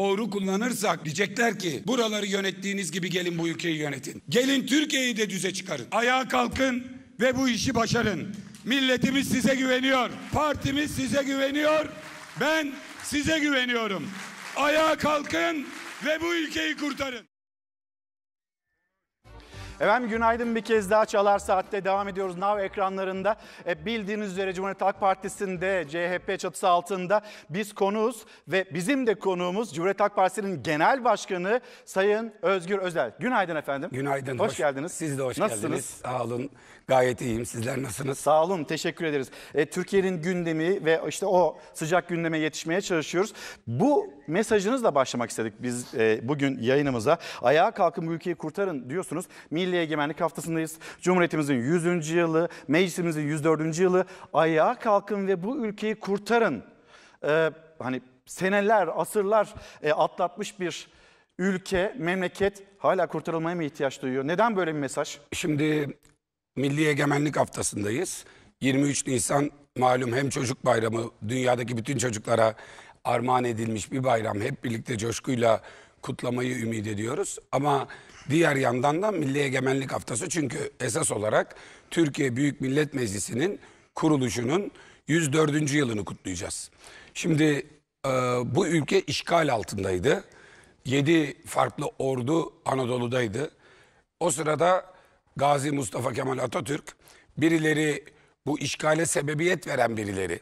Doğru kullanırsak diyecekler ki buraları yönettiğiniz gibi gelin bu ülkeyi yönetin. Gelin Türkiye'yi de düze çıkarın. Ayağa kalkın ve bu işi başarın. Milletimiz size güveniyor. Partimiz size güveniyor. Ben size güveniyorum. Ayağa kalkın ve bu ülkeyi kurtarın. Efendim günaydın bir kez daha Çalar Saat'te devam ediyoruz. Nav ekranlarında e, bildiğiniz üzere Cumhuriyet Halk Partisi'nde CHP çatısı altında biz konuğuz ve bizim de konuğumuz Cumhuriyet Halk Partisi'nin genel başkanı Sayın Özgür Özel. Günaydın efendim. Günaydın. Hoş, hoş geldiniz. Siz de hoş Nasılsınız? geldiniz. Sağ olun. Gayet iyiyim. Sizler nasılsınız? Sağ olun. Teşekkür ederiz. E, Türkiye'nin gündemi ve işte o sıcak gündeme yetişmeye çalışıyoruz. Bu mesajınızla başlamak istedik biz e, bugün yayınımıza. Ayağa kalkın bu ülkeyi kurtarın diyorsunuz. Min Milli Egemenlik Haftası'ndayız. Cumhuriyetimizin 100. yılı, meclisimizin 104. yılı. Ayağa kalkın ve bu ülkeyi kurtarın. Ee, hani seneler, asırlar e, atlatmış bir ülke, memleket hala kurtarılmaya mı ihtiyaç duyuyor? Neden böyle bir mesaj? Şimdi Milli Egemenlik Haftası'ndayız. 23 Nisan malum hem çocuk bayramı, dünyadaki bütün çocuklara armağan edilmiş bir bayram. Hep birlikte coşkuyla kutlamayı ümit ediyoruz. Ama Diğer yandan da Milli Egemenlik Haftası çünkü esas olarak Türkiye Büyük Millet Meclisi'nin kuruluşunun 104. yılını kutlayacağız. Şimdi e, bu ülke işgal altındaydı. 7 farklı ordu Anadolu'daydı. O sırada Gazi Mustafa Kemal Atatürk birileri bu işgale sebebiyet veren birileri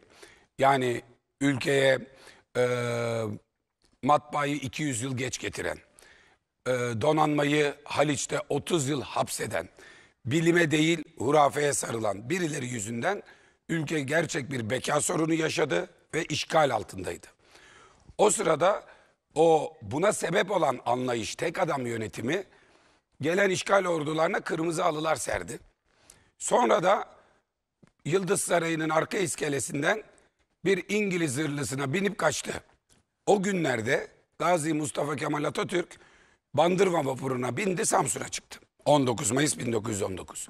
yani ülkeye e, matbaayı 200 yıl geç getiren e, donanmayı Haliç'te 30 yıl hapseden, bilime değil hurafeye sarılan birileri yüzünden ülke gerçek bir beka sorunu yaşadı ve işgal altındaydı. O sırada o buna sebep olan anlayış tek adam yönetimi gelen işgal ordularına kırmızı alılar serdi. Sonra da Yıldız Sarayı'nın arka iskelesinden bir İngiliz zırhlısına binip kaçtı. O günlerde Gazi Mustafa Kemal Atatürk Bandırma vapuruna bindi Samsun'a çıktı. 19 Mayıs 1919.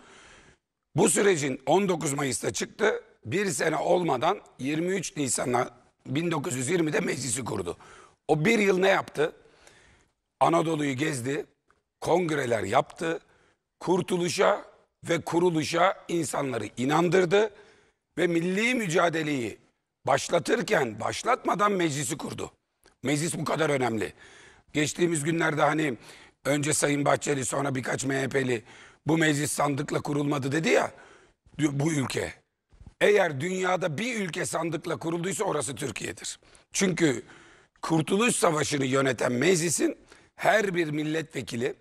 Bu sürecin 19 Mayıs'ta çıktı. Bir sene olmadan 23 Nisan'a 1920'de meclisi kurdu. O bir yıl ne yaptı? Anadolu'yu gezdi, kongreler yaptı, kurtuluşa ve kuruluşa insanları inandırdı ve milli mücadeleyi başlatırken başlatmadan meclisi kurdu. Meclis bu kadar önemli. Geçtiğimiz günlerde hani önce Sayın Bahçeli sonra birkaç MHP'li bu meclis sandıkla kurulmadı dedi ya bu ülke. Eğer dünyada bir ülke sandıkla kurulduysa orası Türkiye'dir. Çünkü Kurtuluş Savaşı'nı yöneten meclisin her bir milletvekili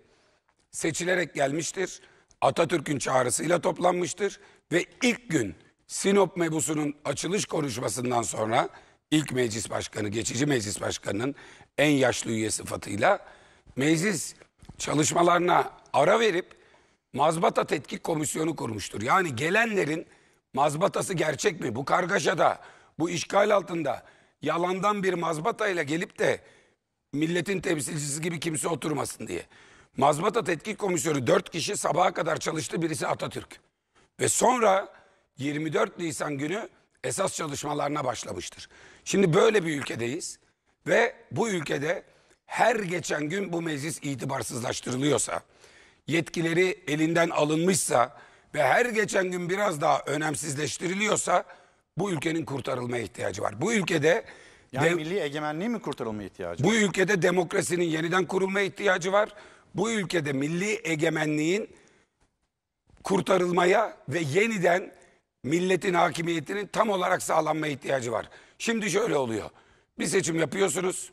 seçilerek gelmiştir. Atatürk'ün çağrısıyla toplanmıştır ve ilk gün Sinop mebusunun açılış konuşmasından sonra ilk meclis başkanı, geçici meclis başkanının en yaşlı üye sıfatıyla meclis çalışmalarına ara verip mazbata tetkik komisyonu kurmuştur. Yani gelenlerin mazbatası gerçek mi? Bu kargaşada, bu işgal altında yalandan bir mazbatayla gelip de milletin temsilcisi gibi kimse oturmasın diye. Mazbata Tetkik Komisyonu dört kişi sabaha kadar çalıştı birisi Atatürk. Ve sonra 24 Nisan günü esas çalışmalarına başlamıştır. Şimdi böyle bir ülkedeyiz. Ve bu ülkede her geçen gün bu meclis itibarsızlaştırılıyorsa, yetkileri elinden alınmışsa ve her geçen gün biraz daha önemsizleştiriliyorsa bu ülkenin kurtarılmaya ihtiyacı var. Bu ülkede yani milli egemenliği mi kurtarılmaya ihtiyacı var? Bu ülkede demokrasinin yeniden kurulmaya ihtiyacı var. Bu ülkede milli egemenliğin kurtarılmaya ve yeniden milletin hakimiyetinin tam olarak sağlanmaya ihtiyacı var. Şimdi şöyle oluyor. Bir seçim yapıyorsunuz.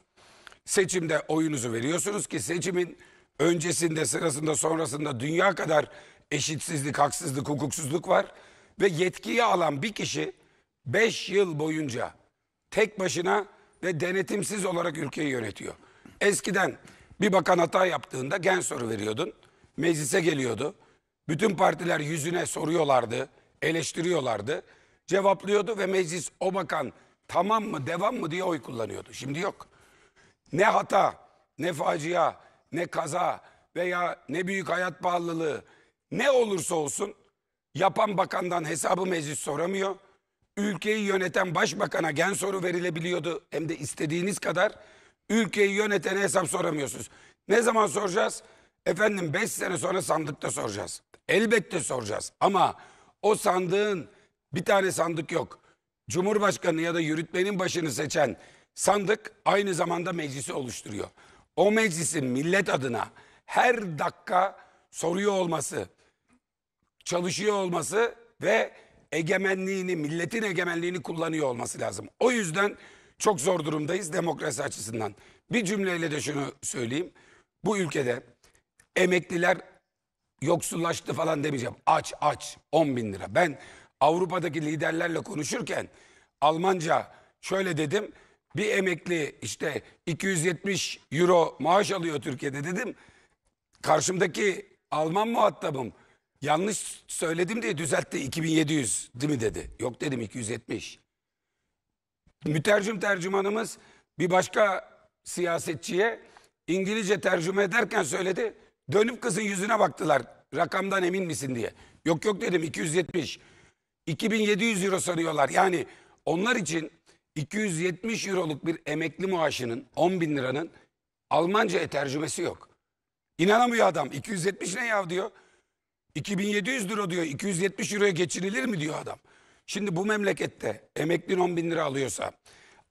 Seçimde oyunuzu veriyorsunuz ki seçimin öncesinde, sırasında, sonrasında dünya kadar eşitsizlik, haksızlık, hukuksuzluk var. Ve yetkiyi alan bir kişi 5 yıl boyunca tek başına ve denetimsiz olarak ülkeyi yönetiyor. Eskiden bir bakan hata yaptığında gen soru veriyordun. Meclise geliyordu. Bütün partiler yüzüne soruyorlardı, eleştiriyorlardı. Cevaplıyordu ve meclis o bakan tamam mı devam mı diye oy kullanıyordu. Şimdi yok. Ne hata, ne facia, ne kaza veya ne büyük hayat bağlılığı ne olursa olsun yapan bakandan hesabı meclis soramıyor. Ülkeyi yöneten başbakana gen soru verilebiliyordu hem de istediğiniz kadar ülkeyi yönetene hesap soramıyorsunuz. Ne zaman soracağız? Efendim 5 sene sonra sandıkta soracağız. Elbette soracağız ama o sandığın bir tane sandık yok. Cumhurbaşkanı ya da yürütmenin başını seçen sandık aynı zamanda meclisi oluşturuyor. O meclisin millet adına her dakika soruyor olması, çalışıyor olması ve egemenliğini, milletin egemenliğini kullanıyor olması lazım. O yüzden çok zor durumdayız demokrasi açısından. Bir cümleyle de şunu söyleyeyim. Bu ülkede emekliler yoksullaştı falan demeyeceğim. Aç aç 10 bin lira. Ben Avrupa'daki liderlerle konuşurken Almanca şöyle dedim. Bir emekli işte 270 euro maaş alıyor Türkiye'de dedim. Karşımdaki Alman muhatabım yanlış söyledim diye düzeltti 2700 değil mi dedi. Yok dedim 270. Mütercim tercümanımız bir başka siyasetçiye İngilizce tercüme ederken söyledi. Dönüp kızın yüzüne baktılar. Rakamdan emin misin diye. Yok yok dedim 270. 2700 euro sarıyorlar. Yani onlar için 270 euroluk bir emekli maaşının 10 bin liranın Almanca tercümesi yok. İnanamıyor adam. 270 ne ya diyor. 2700 euro diyor. 270 euroya geçirilir mi diyor adam. Şimdi bu memlekette emeklin 10 bin lira alıyorsa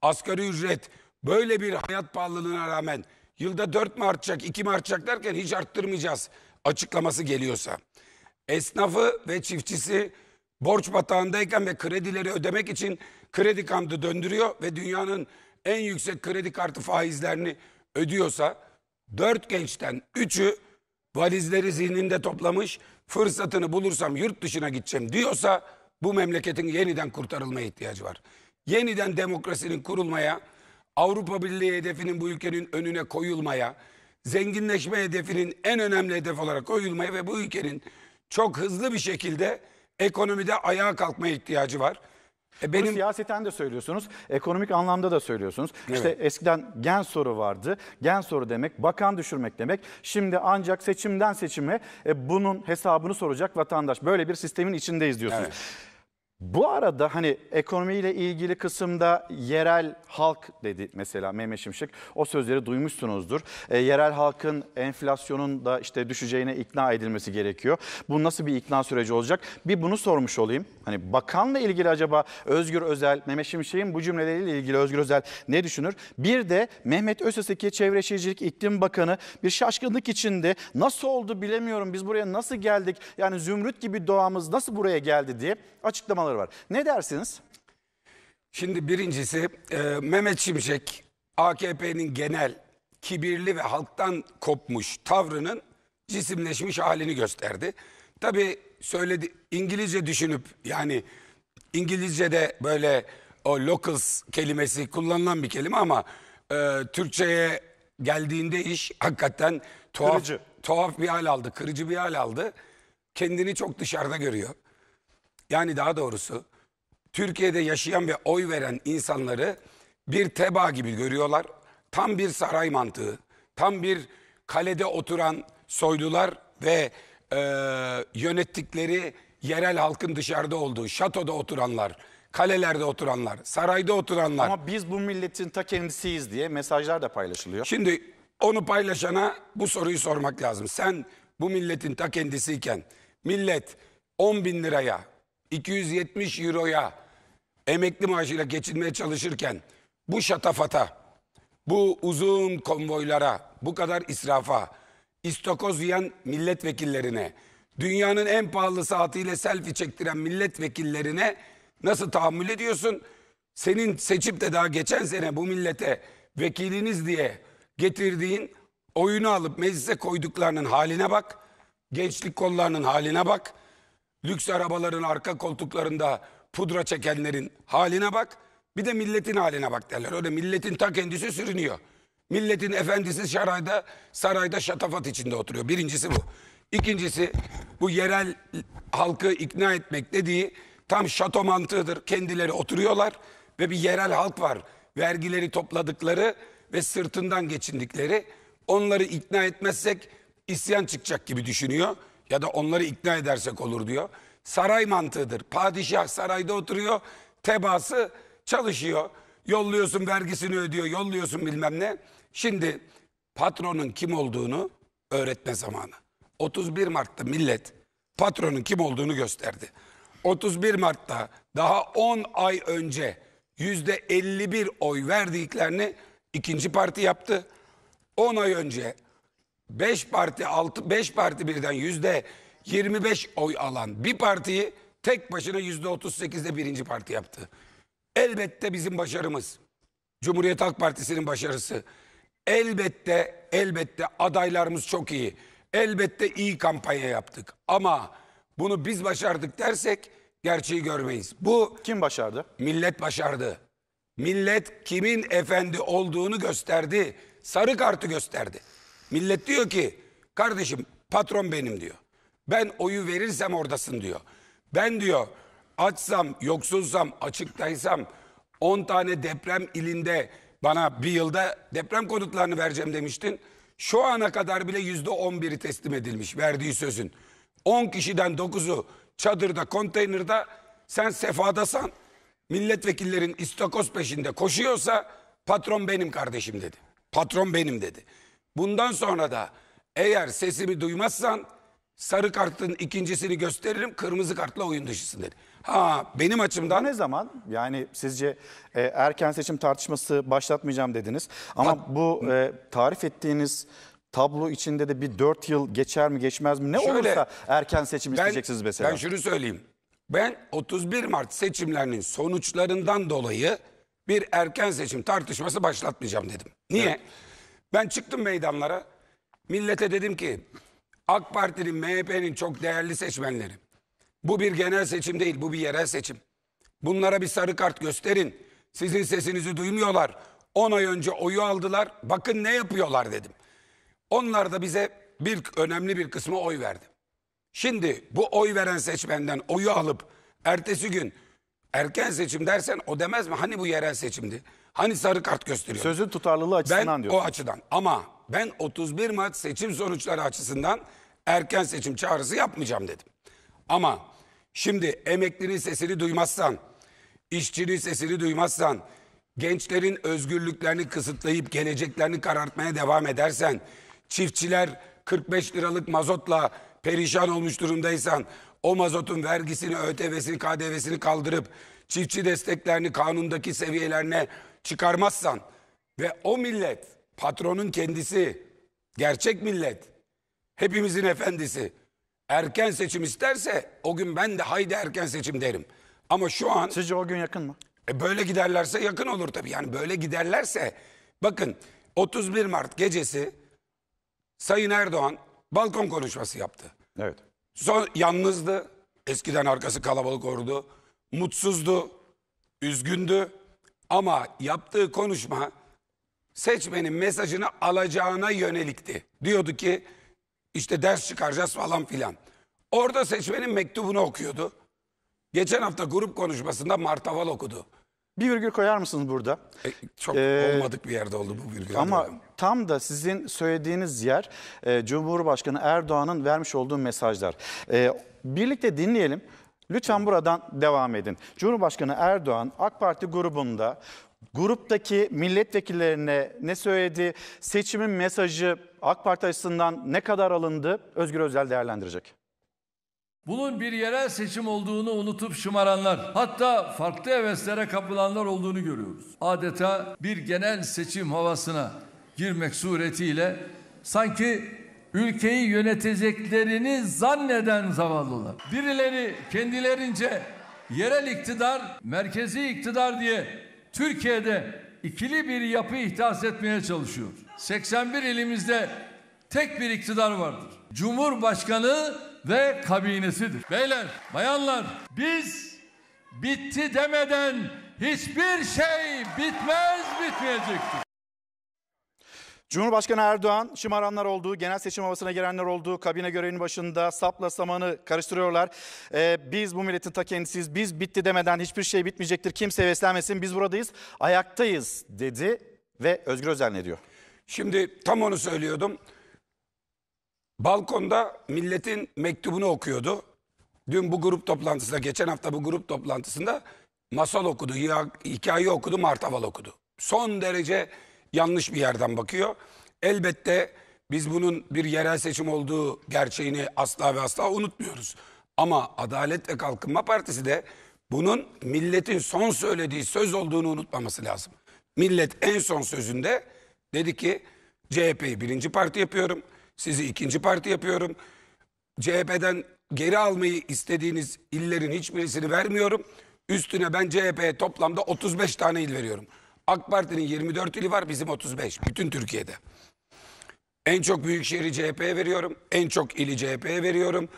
asgari ücret böyle bir hayat pahalılığına rağmen yılda 4 mi artacak 2 mi artacak derken hiç arttırmayacağız açıklaması geliyorsa esnafı ve çiftçisi borç batağındayken ve kredileri ödemek için kredi kamdı döndürüyor ve dünyanın en yüksek kredi kartı faizlerini ödüyorsa dört gençten üçü valizleri zihninde toplamış fırsatını bulursam yurt dışına gideceğim diyorsa bu memleketin yeniden kurtarılmaya ihtiyacı var. Yeniden demokrasinin kurulmaya, Avrupa Birliği hedefinin bu ülkenin önüne koyulmaya, zenginleşme hedefinin en önemli hedef olarak koyulmaya ve bu ülkenin çok hızlı bir şekilde Ekonomide ayağa kalkmaya ihtiyacı var. E benim... Bunu siyaseten de söylüyorsunuz, ekonomik anlamda da söylüyorsunuz. Evet. İşte eskiden gen soru vardı. Gen soru demek, bakan düşürmek demek. Şimdi ancak seçimden seçime e, bunun hesabını soracak vatandaş. Böyle bir sistemin içindeyiz diyorsunuz. Evet. Bu arada hani ekonomiyle ilgili kısımda yerel halk dedi mesela Mehmet Şimşek. O sözleri duymuşsunuzdur. E, yerel halkın enflasyonun da işte düşeceğine ikna edilmesi gerekiyor. Bu nasıl bir ikna süreci olacak? Bir bunu sormuş olayım. Hani bakanla ilgili acaba Özgür Özel, Mehmet Şimşek'in bu cümleleriyle ilgili Özgür Özel ne düşünür? Bir de Mehmet Özeseki Çevre Şehircilik İklim Bakanı bir şaşkınlık içinde nasıl oldu bilemiyorum biz buraya nasıl geldik? Yani zümrüt gibi doğamız nasıl buraya geldi diye açıklamalar tartışmaları var. Ne dersiniz? Şimdi birincisi e, Mehmet Şimşek AKP'nin genel kibirli ve halktan kopmuş tavrının cisimleşmiş halini gösterdi. Tabii söyledi İngilizce düşünüp yani İngilizce'de böyle o locals kelimesi kullanılan bir kelime ama e, Türkçe'ye geldiğinde iş hakikaten tuhaf, kırıcı. tuhaf bir hal aldı, kırıcı bir hal aldı. Kendini çok dışarıda görüyor. Yani daha doğrusu Türkiye'de yaşayan ve oy veren insanları bir teba gibi görüyorlar. Tam bir saray mantığı, tam bir kalede oturan soylular ve e, yönettikleri yerel halkın dışarıda olduğu, şatoda oturanlar, kalelerde oturanlar, sarayda oturanlar. Ama biz bu milletin ta kendisiyiz diye mesajlar da paylaşılıyor. Şimdi onu paylaşana bu soruyu sormak lazım. Sen bu milletin ta kendisiyken millet 10 bin liraya 270 euroya emekli maaşıyla geçinmeye çalışırken bu şatafata, bu uzun konvoylara, bu kadar israfa, istakoz yiyen milletvekillerine, dünyanın en pahalı saatiyle selfie çektiren milletvekillerine nasıl tahammül ediyorsun? Senin seçip de daha geçen sene bu millete vekiliniz diye getirdiğin oyunu alıp meclise koyduklarının haline bak. Gençlik kollarının haline bak lüks arabaların arka koltuklarında pudra çekenlerin haline bak. Bir de milletin haline bak derler. Öyle milletin ta kendisi sürünüyor. Milletin efendisi sarayda, sarayda şatafat içinde oturuyor. Birincisi bu. İkincisi bu yerel halkı ikna etmek dediği tam şato mantığıdır. Kendileri oturuyorlar ve bir yerel halk var. Vergileri topladıkları ve sırtından geçindikleri. Onları ikna etmezsek isyan çıkacak gibi düşünüyor ya da onları ikna edersek olur diyor. Saray mantığıdır. Padişah sarayda oturuyor, tebası çalışıyor. Yolluyorsun vergisini ödüyor, yolluyorsun bilmem ne. Şimdi patronun kim olduğunu öğretme zamanı. 31 Mart'ta millet patronun kim olduğunu gösterdi. 31 Mart'ta daha 10 ay önce yüzde %51 oy verdiklerini ikinci parti yaptı. 10 ay önce 5 parti 6 5 parti birden yüzde 25 oy alan bir partiyi tek başına yüzde 38'de birinci parti yaptı. Elbette bizim başarımız. Cumhuriyet Halk Partisi'nin başarısı. Elbette elbette adaylarımız çok iyi. Elbette iyi kampanya yaptık. Ama bunu biz başardık dersek gerçeği görmeyiz. Bu kim başardı? Millet başardı. Millet kimin efendi olduğunu gösterdi. Sarı kartı gösterdi. Millet diyor ki kardeşim patron benim diyor. Ben oyu verirsem oradasın diyor. Ben diyor açsam, yoksulsam, açıktaysam 10 tane deprem ilinde bana bir yılda deprem konutlarını vereceğim demiştin. Şu ana kadar bile yüzde on biri teslim edilmiş verdiği sözün. 10 kişiden 9'u çadırda, konteynerda sen sefadasan milletvekillerin istakoz peşinde koşuyorsa patron benim kardeşim dedi. Patron benim dedi. Bundan sonra da eğer sesimi duymazsan sarı kartın ikincisini gösteririm kırmızı kartla oyun dışısın dedi. Ha benim açımdan... Bu ne zaman? Yani sizce e, erken seçim tartışması başlatmayacağım dediniz. Ama Bak, bu e, tarif ettiğiniz tablo içinde de bir 4 yıl geçer mi geçmez mi? Ne şöyle, olursa erken seçim ben, isteyeceksiniz mesela. Ben şunu söyleyeyim. Ben 31 Mart seçimlerinin sonuçlarından dolayı bir erken seçim tartışması başlatmayacağım dedim. Niye? Evet. Ben çıktım meydanlara. Millete dedim ki AK Parti'nin, MHP'nin çok değerli seçmenleri. Bu bir genel seçim değil, bu bir yerel seçim. Bunlara bir sarı kart gösterin. Sizin sesinizi duymuyorlar. 10 ay önce oyu aldılar. Bakın ne yapıyorlar dedim. Onlar da bize bir önemli bir kısmı oy verdi. Şimdi bu oy veren seçmenden oyu alıp ertesi gün erken seçim dersen o demez mi? Hani bu yerel seçimdi? Hani sarı kart gösteriyor? Sözün tutarlılığı açısından ben, diyorsun. o açıdan ama ben 31 Mart seçim sonuçları açısından erken seçim çağrısı yapmayacağım dedim. Ama şimdi emeklinin sesini duymazsan, işçinin sesini duymazsan, gençlerin özgürlüklerini kısıtlayıp geleceklerini karartmaya devam edersen, çiftçiler 45 liralık mazotla perişan olmuş durumdaysan, o mazotun vergisini, ÖTV'sini, KDV'sini kaldırıp çiftçi desteklerini kanundaki seviyelerine çıkarmazsan ve o millet patronun kendisi, gerçek millet, hepimizin efendisi erken seçim isterse o gün ben de haydi erken seçim derim. Ama şu an Sizce o gün yakın mı? e, böyle giderlerse yakın olur tabii. Yani böyle giderlerse bakın 31 Mart gecesi Sayın Erdoğan balkon konuşması yaptı. Evet. Son, yalnızdı. Eskiden arkası kalabalık olurdu. Mutsuzdu. Üzgündü. Ama yaptığı konuşma seçmenin mesajını alacağına yönelikti. Diyordu ki işte ders çıkaracağız falan filan. Orada seçmenin mektubunu okuyordu. Geçen hafta grup konuşmasında Martaval okudu. Bir virgül koyar mısınız burada? E, çok ee, olmadık bir yerde oldu bu virgül. Ama tam da sizin söylediğiniz yer e, Cumhurbaşkanı Erdoğan'ın vermiş olduğu mesajlar. E, birlikte dinleyelim. Lütfen buradan devam edin. Cumhurbaşkanı Erdoğan AK Parti grubunda gruptaki milletvekillerine ne söyledi? Seçimin mesajı AK Parti açısından ne kadar alındı? Özgür Özel değerlendirecek. Bunun bir yerel seçim olduğunu unutup şımaranlar, hatta farklı heveslere kapılanlar olduğunu görüyoruz. Adeta bir genel seçim havasına girmek suretiyle sanki ülkeyi yöneteceklerini zanneden zavallılar. Birileri kendilerince yerel iktidar, merkezi iktidar diye Türkiye'de ikili bir yapı ihdas etmeye çalışıyor. 81 ilimizde tek bir iktidar vardır. Cumhurbaşkanı ve kabinesidir. Beyler, bayanlar biz bitti demeden hiçbir şey bitmez bitmeyecektir. Cumhurbaşkanı Erdoğan şımaranlar olduğu, genel seçim havasına girenler olduğu, kabine görevinin başında sapla samanı karıştırıyorlar. Ee, biz bu milletin ta kendisiyiz, biz bitti demeden hiçbir şey bitmeyecektir, kimse heveslenmesin, biz buradayız, ayaktayız dedi ve Özgür Özel ne diyor? Şimdi tam onu söylüyordum. Balkonda milletin mektubunu okuyordu. Dün bu grup toplantısında, geçen hafta bu grup toplantısında masal okudu, hikaye okudu, martaval okudu. Son derece yanlış bir yerden bakıyor. Elbette biz bunun bir yerel seçim olduğu gerçeğini asla ve asla unutmuyoruz. Ama Adalet ve Kalkınma Partisi de bunun milletin son söylediği söz olduğunu unutmaması lazım. Millet en son sözünde dedi ki CHP'yi birinci parti yapıyorum, sizi ikinci parti yapıyorum. CHP'den geri almayı istediğiniz illerin hiçbirisini vermiyorum. Üstüne ben CHP'ye toplamda 35 tane il veriyorum. AK Parti'nin 24 ili var bizim 35 bütün Türkiye'de. En çok büyük şehri CHP'ye veriyorum. En çok ili CHP'ye veriyorum.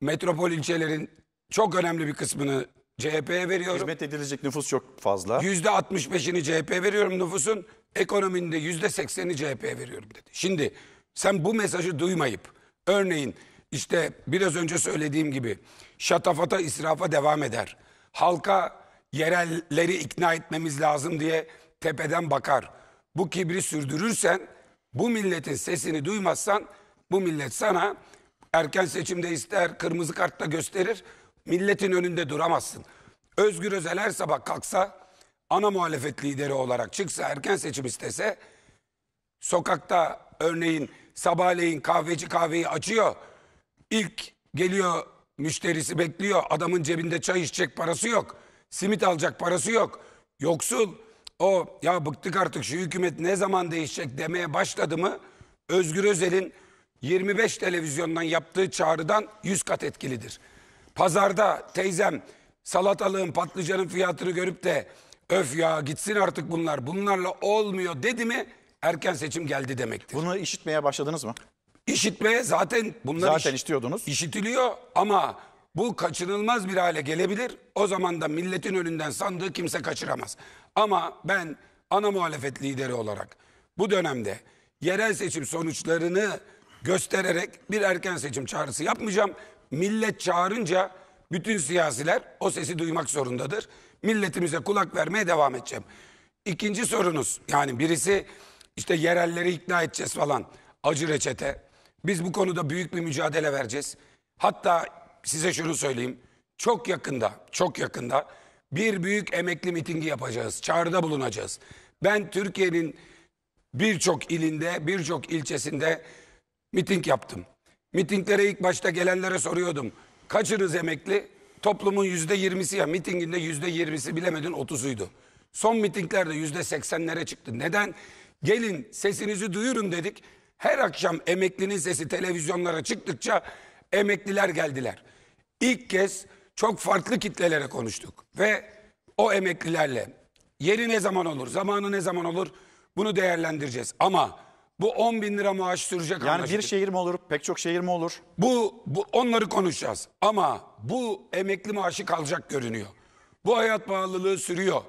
Metropol ilçelerin çok önemli bir kısmını CHP'ye veriyorum. Hizmet edilecek nüfus çok fazla. %65'ini CHP veriyorum nüfusun. Ekonominin de %80'ini CHP'ye veriyorum dedi. Şimdi sen bu mesajı duymayıp örneğin işte biraz önce söylediğim gibi şatafata israfa devam eder. Halka yerelleri ikna etmemiz lazım diye tepeden bakar. Bu kibri sürdürürsen, bu milletin sesini duymazsan bu millet sana erken seçimde ister, kırmızı kartla gösterir. Milletin önünde duramazsın. Özgür Özel her sabah kalksa, ana muhalefet lideri olarak çıksa, erken seçim istese, sokakta örneğin sabahleyin kahveci kahveyi açıyor. İlk geliyor müşterisi bekliyor. Adamın cebinde çay içecek parası yok. Simit alacak parası yok. Yoksul o ya bıktık artık şu hükümet ne zaman değişecek demeye başladı mı Özgür Özel'in 25 televizyondan yaptığı çağrıdan 100 kat etkilidir. Pazarda teyzem salatalığın patlıcanın fiyatını görüp de öf ya gitsin artık bunlar bunlarla olmuyor dedi mi erken seçim geldi demektir. Bunu işitmeye başladınız mı? İşitmeye zaten bunlar zaten iş, işitiyordunuz. İşitiliyor ama bu kaçınılmaz bir hale gelebilir. O zaman da milletin önünden sandığı kimse kaçıramaz. Ama ben ana muhalefet lideri olarak bu dönemde yerel seçim sonuçlarını göstererek bir erken seçim çağrısı yapmayacağım. Millet çağırınca bütün siyasiler o sesi duymak zorundadır. Milletimize kulak vermeye devam edeceğim. İkinci sorunuz yani birisi işte yerelleri ikna edeceğiz falan acı reçete. Biz bu konuda büyük bir mücadele vereceğiz. Hatta size şunu söyleyeyim. Çok yakında, çok yakında bir büyük emekli mitingi yapacağız. Çağrıda bulunacağız. Ben Türkiye'nin birçok ilinde, birçok ilçesinde miting yaptım. Mitinglere ilk başta gelenlere soruyordum. Kaçınız emekli? Toplumun yüzde yirmisi ya mitinginde yüzde yirmisi bilemedin otuzuydu. Son mitinglerde yüzde seksenlere çıktı. Neden? Gelin sesinizi duyurun dedik. Her akşam emeklinin sesi televizyonlara çıktıkça emekliler geldiler. İlk kez çok farklı kitlelere konuştuk ve o emeklilerle yeri ne zaman olur, zamanı ne zaman olur bunu değerlendireceğiz. Ama bu 10 bin lira maaş sürecek Yani anlaştık. bir şehir mi olur, pek çok şehir mi olur? Bu, bu onları konuşacağız ama bu emekli maaşı kalacak görünüyor. Bu hayat pahalılığı sürüyor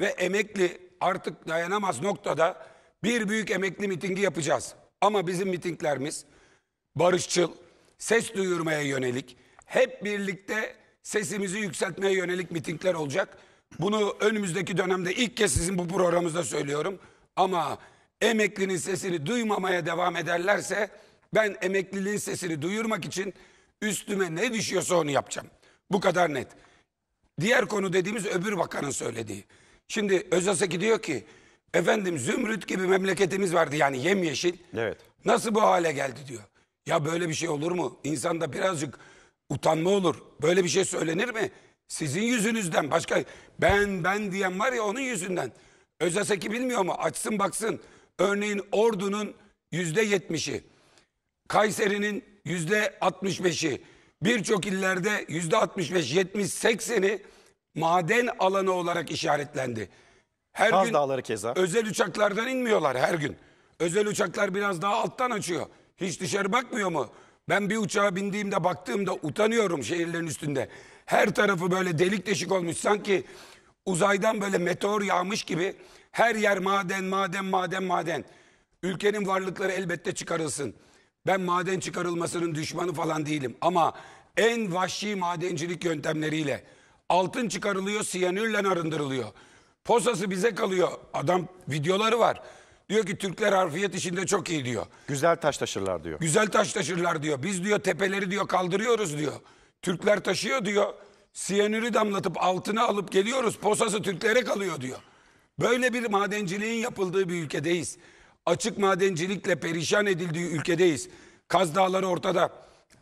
ve emekli artık dayanamaz noktada bir büyük emekli mitingi yapacağız. Ama bizim mitinglerimiz barışçıl, ses duyurmaya yönelik, hep birlikte sesimizi yükseltmeye yönelik mitingler olacak. Bunu önümüzdeki dönemde ilk kez sizin bu programımızda söylüyorum. Ama emeklinin sesini duymamaya devam ederlerse ben emekliliğin sesini duyurmak için üstüme ne düşüyorsa onu yapacağım. Bu kadar net. Diğer konu dediğimiz öbür bakanın söylediği. Şimdi Özaseki diyor ki efendim zümrüt gibi memleketimiz vardı yani yemyeşil. Evet. Nasıl bu hale geldi diyor. Ya böyle bir şey olur mu? İnsanda birazcık utanma olur. Böyle bir şey söylenir mi? Sizin yüzünüzden başka ben ben diyen var ya onun yüzünden. Özaseki bilmiyor mu? Açsın baksın. Örneğin Ordu'nun yüzde yetmişi, Kayseri'nin yüzde altmış beşi, birçok illerde yüzde altmış beş, yetmiş, sekseni maden alanı olarak işaretlendi. Her Kaz gün dağları keza. özel uçaklardan inmiyorlar her gün. Özel uçaklar biraz daha alttan açıyor. Hiç dışarı bakmıyor mu? Ben bir uçağa bindiğimde baktığımda utanıyorum şehirlerin üstünde. Her tarafı böyle delik deşik olmuş. Sanki uzaydan böyle meteor yağmış gibi her yer maden, maden, maden, maden. Ülkenin varlıkları elbette çıkarılsın. Ben maden çıkarılmasının düşmanı falan değilim. Ama en vahşi madencilik yöntemleriyle altın çıkarılıyor, siyanürle arındırılıyor. Posası bize kalıyor. Adam videoları var. Diyor ki Türkler harfiyet işinde çok iyi diyor. Güzel taş taşırlar diyor. Güzel taş taşırlar diyor. Biz diyor tepeleri diyor kaldırıyoruz diyor. Türkler taşıyor diyor. Siyanürü damlatıp altına alıp geliyoruz. Posası Türklere kalıyor diyor. Böyle bir madenciliğin yapıldığı bir ülkedeyiz. Açık madencilikle perişan edildiği ülkedeyiz. Kaz Dağları ortada.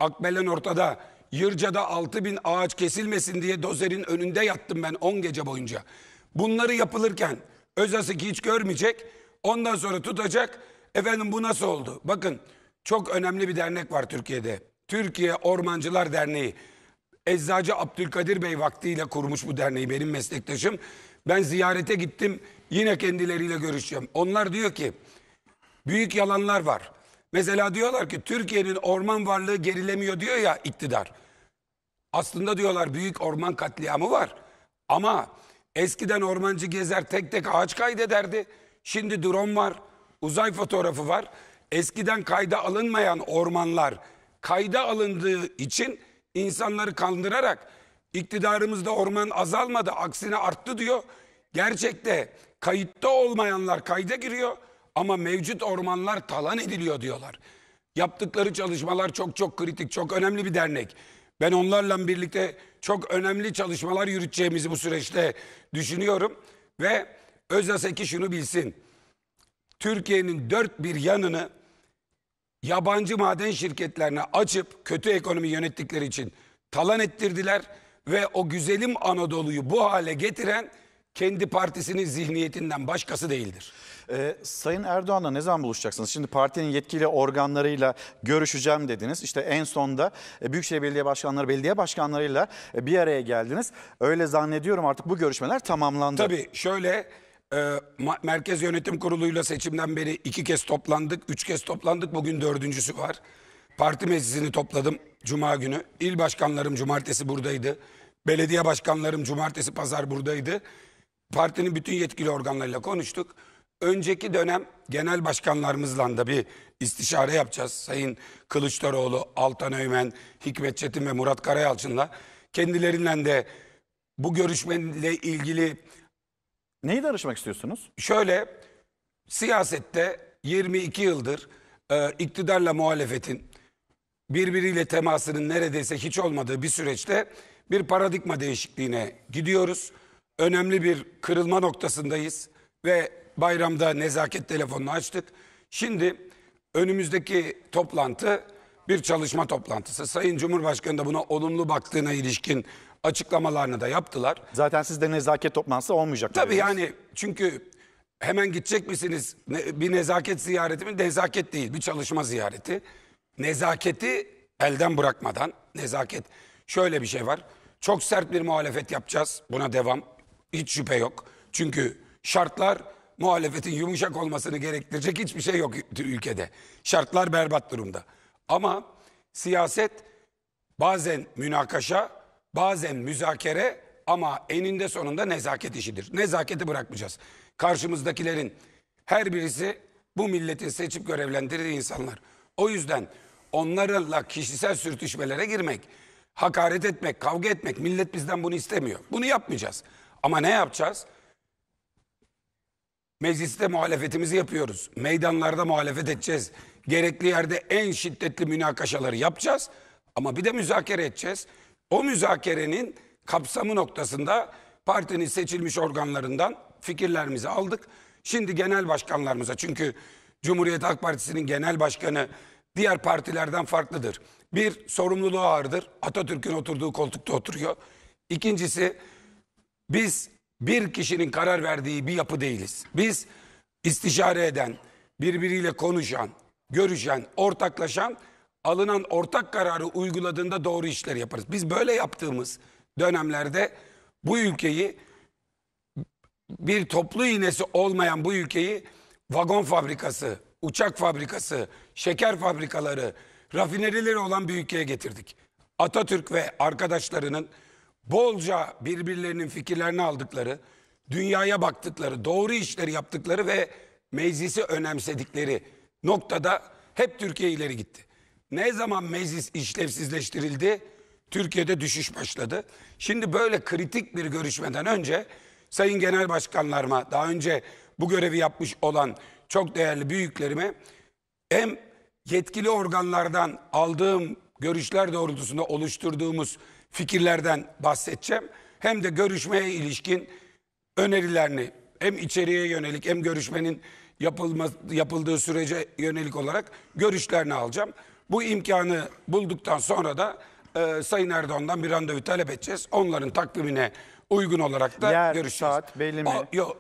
Akbelen ortada. Yırca'da 6 bin ağaç kesilmesin diye dozerin önünde yattım ben 10 gece boyunca. Bunları yapılırken Özasık hiç görmeyecek. Ondan sonra tutacak. Efendim bu nasıl oldu? Bakın çok önemli bir dernek var Türkiye'de. Türkiye Ormancılar Derneği. Eczacı Abdülkadir Bey vaktiyle kurmuş bu derneği benim meslektaşım. Ben ziyarete gittim. Yine kendileriyle görüşeceğim. Onlar diyor ki büyük yalanlar var. Mesela diyorlar ki Türkiye'nin orman varlığı gerilemiyor diyor ya iktidar. Aslında diyorlar büyük orman katliamı var. Ama eskiden ormancı gezer tek tek ağaç kaydederdi. Şimdi drone var, uzay fotoğrafı var. Eskiden kayda alınmayan ormanlar kayda alındığı için insanları kandırarak iktidarımızda orman azalmadı, aksine arttı diyor. Gerçekte kayıtta olmayanlar kayda giriyor ama mevcut ormanlar talan ediliyor diyorlar. Yaptıkları çalışmalar çok çok kritik, çok önemli bir dernek. Ben onlarla birlikte çok önemli çalışmalar yürüteceğimizi bu süreçte düşünüyorum ve Özaseki şunu bilsin. Türkiye'nin dört bir yanını yabancı maden şirketlerine açıp kötü ekonomi yönettikleri için talan ettirdiler ve o güzelim Anadolu'yu bu hale getiren kendi partisinin zihniyetinden başkası değildir. Ee, Sayın Erdoğan'la ne zaman buluşacaksınız? Şimdi partinin yetkili organlarıyla görüşeceğim dediniz. İşte en sonda e, Büyükşehir Belediye Başkanları, belediye başkanlarıyla bir araya geldiniz. Öyle zannediyorum artık bu görüşmeler tamamlandı. Tabii şöyle e, Merkez Yönetim Kurulu'yla seçimden beri iki kez toplandık, üç kez toplandık. Bugün dördüncüsü var. Parti meclisini topladım Cuma günü. İl başkanlarım cumartesi buradaydı. Belediye başkanlarım cumartesi pazar buradaydı. Partinin bütün yetkili organlarıyla konuştuk. Önceki dönem genel başkanlarımızla da bir istişare yapacağız. Sayın Kılıçdaroğlu, Altan Öymen, Hikmet Çetin ve Murat Karayalçın'la. Kendilerinden de bu görüşmeyle ilgili Neyi danışmak istiyorsunuz? Şöyle siyasette 22 yıldır e, iktidarla muhalefetin birbiriyle temasının neredeyse hiç olmadığı bir süreçte bir paradigma değişikliğine gidiyoruz. Önemli bir kırılma noktasındayız ve bayramda nezaket telefonunu açtık. Şimdi önümüzdeki toplantı bir çalışma toplantısı. Sayın Cumhurbaşkanı da buna olumlu baktığına ilişkin açıklamalarını da yaptılar. Zaten sizde nezaket toplantısı olmayacak. Tabii yani çünkü hemen gidecek misiniz? Bir nezaket ziyareti mi? Nezaket değil, bir çalışma ziyareti. Nezaketi elden bırakmadan, nezaket şöyle bir şey var. Çok sert bir muhalefet yapacağız. Buna devam. Hiç şüphe yok. Çünkü şartlar muhalefetin yumuşak olmasını gerektirecek hiçbir şey yok ülkede. Şartlar berbat durumda. Ama siyaset bazen münakaşa, bazen müzakere ama eninde sonunda nezaket işidir. Nezaketi bırakmayacağız. Karşımızdakilerin her birisi bu milletin seçip görevlendirdiği insanlar. O yüzden onlarla kişisel sürtüşmelere girmek, hakaret etmek, kavga etmek millet bizden bunu istemiyor. Bunu yapmayacağız. Ama ne yapacağız? Mecliste muhalefetimizi yapıyoruz. Meydanlarda muhalefet edeceğiz. Gerekli yerde en şiddetli münakaşaları yapacağız. Ama bir de müzakere edeceğiz. O müzakerenin kapsamı noktasında partinin seçilmiş organlarından fikirlerimizi aldık. Şimdi genel başkanlarımıza çünkü Cumhuriyet Halk Partisi'nin genel başkanı diğer partilerden farklıdır. Bir, sorumluluğu ağırdır. Atatürk'ün oturduğu koltukta oturuyor. İkincisi, biz bir kişinin karar verdiği bir yapı değiliz. Biz istişare eden, birbiriyle konuşan, görüşen, ortaklaşan alınan ortak kararı uyguladığında doğru işler yaparız. Biz böyle yaptığımız dönemlerde bu ülkeyi bir toplu iğnesi olmayan bu ülkeyi vagon fabrikası, uçak fabrikası, şeker fabrikaları, rafinerileri olan bir ülkeye getirdik. Atatürk ve arkadaşlarının bolca birbirlerinin fikirlerini aldıkları, dünyaya baktıkları, doğru işleri yaptıkları ve meclisi önemsedikleri noktada hep Türkiye ileri gitti. Ne zaman meclis işlevsizleştirildi? Türkiye'de düşüş başladı. Şimdi böyle kritik bir görüşmeden önce sayın genel başkanlarıma daha önce bu görevi yapmış olan çok değerli büyüklerime hem yetkili organlardan aldığım görüşler doğrultusunda oluşturduğumuz fikirlerden bahsedeceğim. Hem de görüşmeye ilişkin önerilerini hem içeriye yönelik hem görüşmenin yapılma, yapıldığı sürece yönelik olarak görüşlerini alacağım. Bu imkanı bulduktan sonra da e, Sayın Erdoğan'dan bir randevu talep edeceğiz. Onların takvimine uygun olarak da Yer, görüşeceğiz. saat belli mi? O, yok,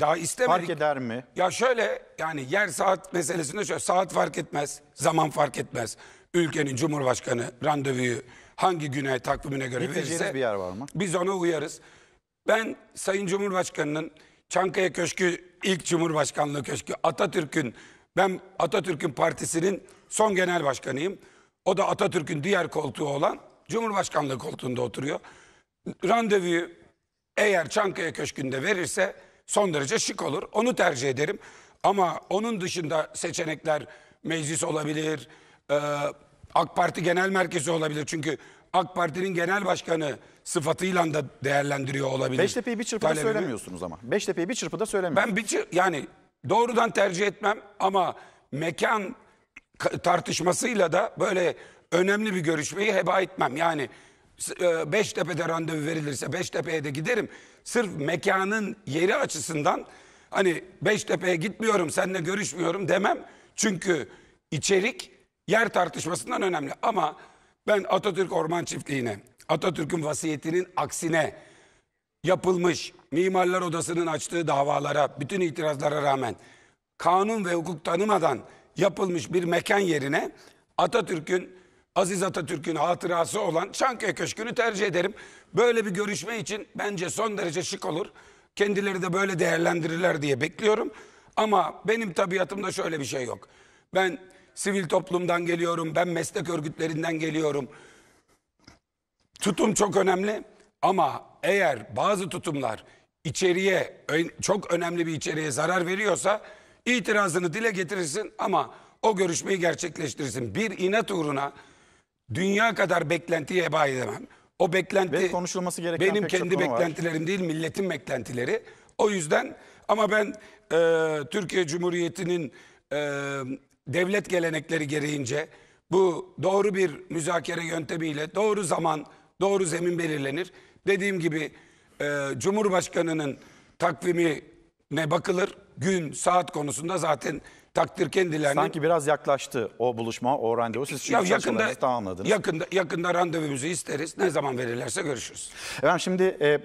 daha istemedik. Fark eder mi? Ya şöyle yani yer saat meselesinde şöyle saat fark etmez, zaman fark etmez. Ülkenin Cumhurbaşkanı randevuyu hangi güne takvimine göre verirse bir yer var mı? biz ona uyarız. Ben Sayın Cumhurbaşkanı'nın Çankaya Köşkü ilk Cumhurbaşkanlığı Köşkü Atatürk'ün ben Atatürk'ün partisinin son genel başkanıyım. O da Atatürk'ün diğer koltuğu olan Cumhurbaşkanlığı koltuğunda oturuyor. Randevuyu eğer Çankaya Köşkü'nde verirse son derece şık olur. Onu tercih ederim. Ama onun dışında seçenekler meclis olabilir, e, AK Parti genel merkezi olabilir. Çünkü AK Parti'nin genel başkanı sıfatıyla da değerlendiriyor olabilir. Beştepe'yi bir çırpıda talebini. söylemiyorsunuz ama. Beştepe'yi bir çırpıda söylemiyorsunuz. Ben bir yani doğrudan tercih etmem ama mekan tartışmasıyla da böyle önemli bir görüşmeyi heba etmem. Yani e, Beştepe'de randevu verilirse Beştepe'ye de giderim. Sırf mekanın yeri açısından hani Beştepe'ye gitmiyorum seninle görüşmüyorum demem. Çünkü içerik yer tartışmasından önemli. Ama ben Atatürk Orman Çiftliği'ne, Atatürk'ün vasiyetinin aksine yapılmış Mimarlar Odası'nın açtığı davalara, bütün itirazlara rağmen kanun ve hukuk tanımadan yapılmış bir mekan yerine Atatürk'ün Aziz Atatürk'ün hatırası olan Çankaya Köşkü'nü tercih ederim. Böyle bir görüşme için bence son derece şık olur. Kendileri de böyle değerlendirirler diye bekliyorum. Ama benim tabiatımda şöyle bir şey yok. Ben sivil toplumdan geliyorum, ben meslek örgütlerinden geliyorum. Tutum çok önemli ama eğer bazı tutumlar içeriye çok önemli bir içeriğe zarar veriyorsa itirazını dile getirirsin ama o görüşmeyi gerçekleştirirsin. Bir inat uğruna dünya kadar beklentiye heba edemem. O beklenti Ve konuşulması gereken benim kendi çok var. beklentilerim değil milletin beklentileri. O yüzden ama ben e, Türkiye Cumhuriyeti'nin e, devlet gelenekleri gereğince bu doğru bir müzakere yöntemiyle doğru zaman, doğru zemin belirlenir. Dediğim gibi e, Cumhurbaşkanı'nın takvimi ne bakılır. Gün, saat konusunda zaten takdir kendilerinin. Sanki biraz yaklaştı o buluşma, o randevu. Siz ya yakında, tamamladınız. Yakında, yakında randevumuzu isteriz. Ne zaman verirlerse görüşürüz. Efendim şimdi e,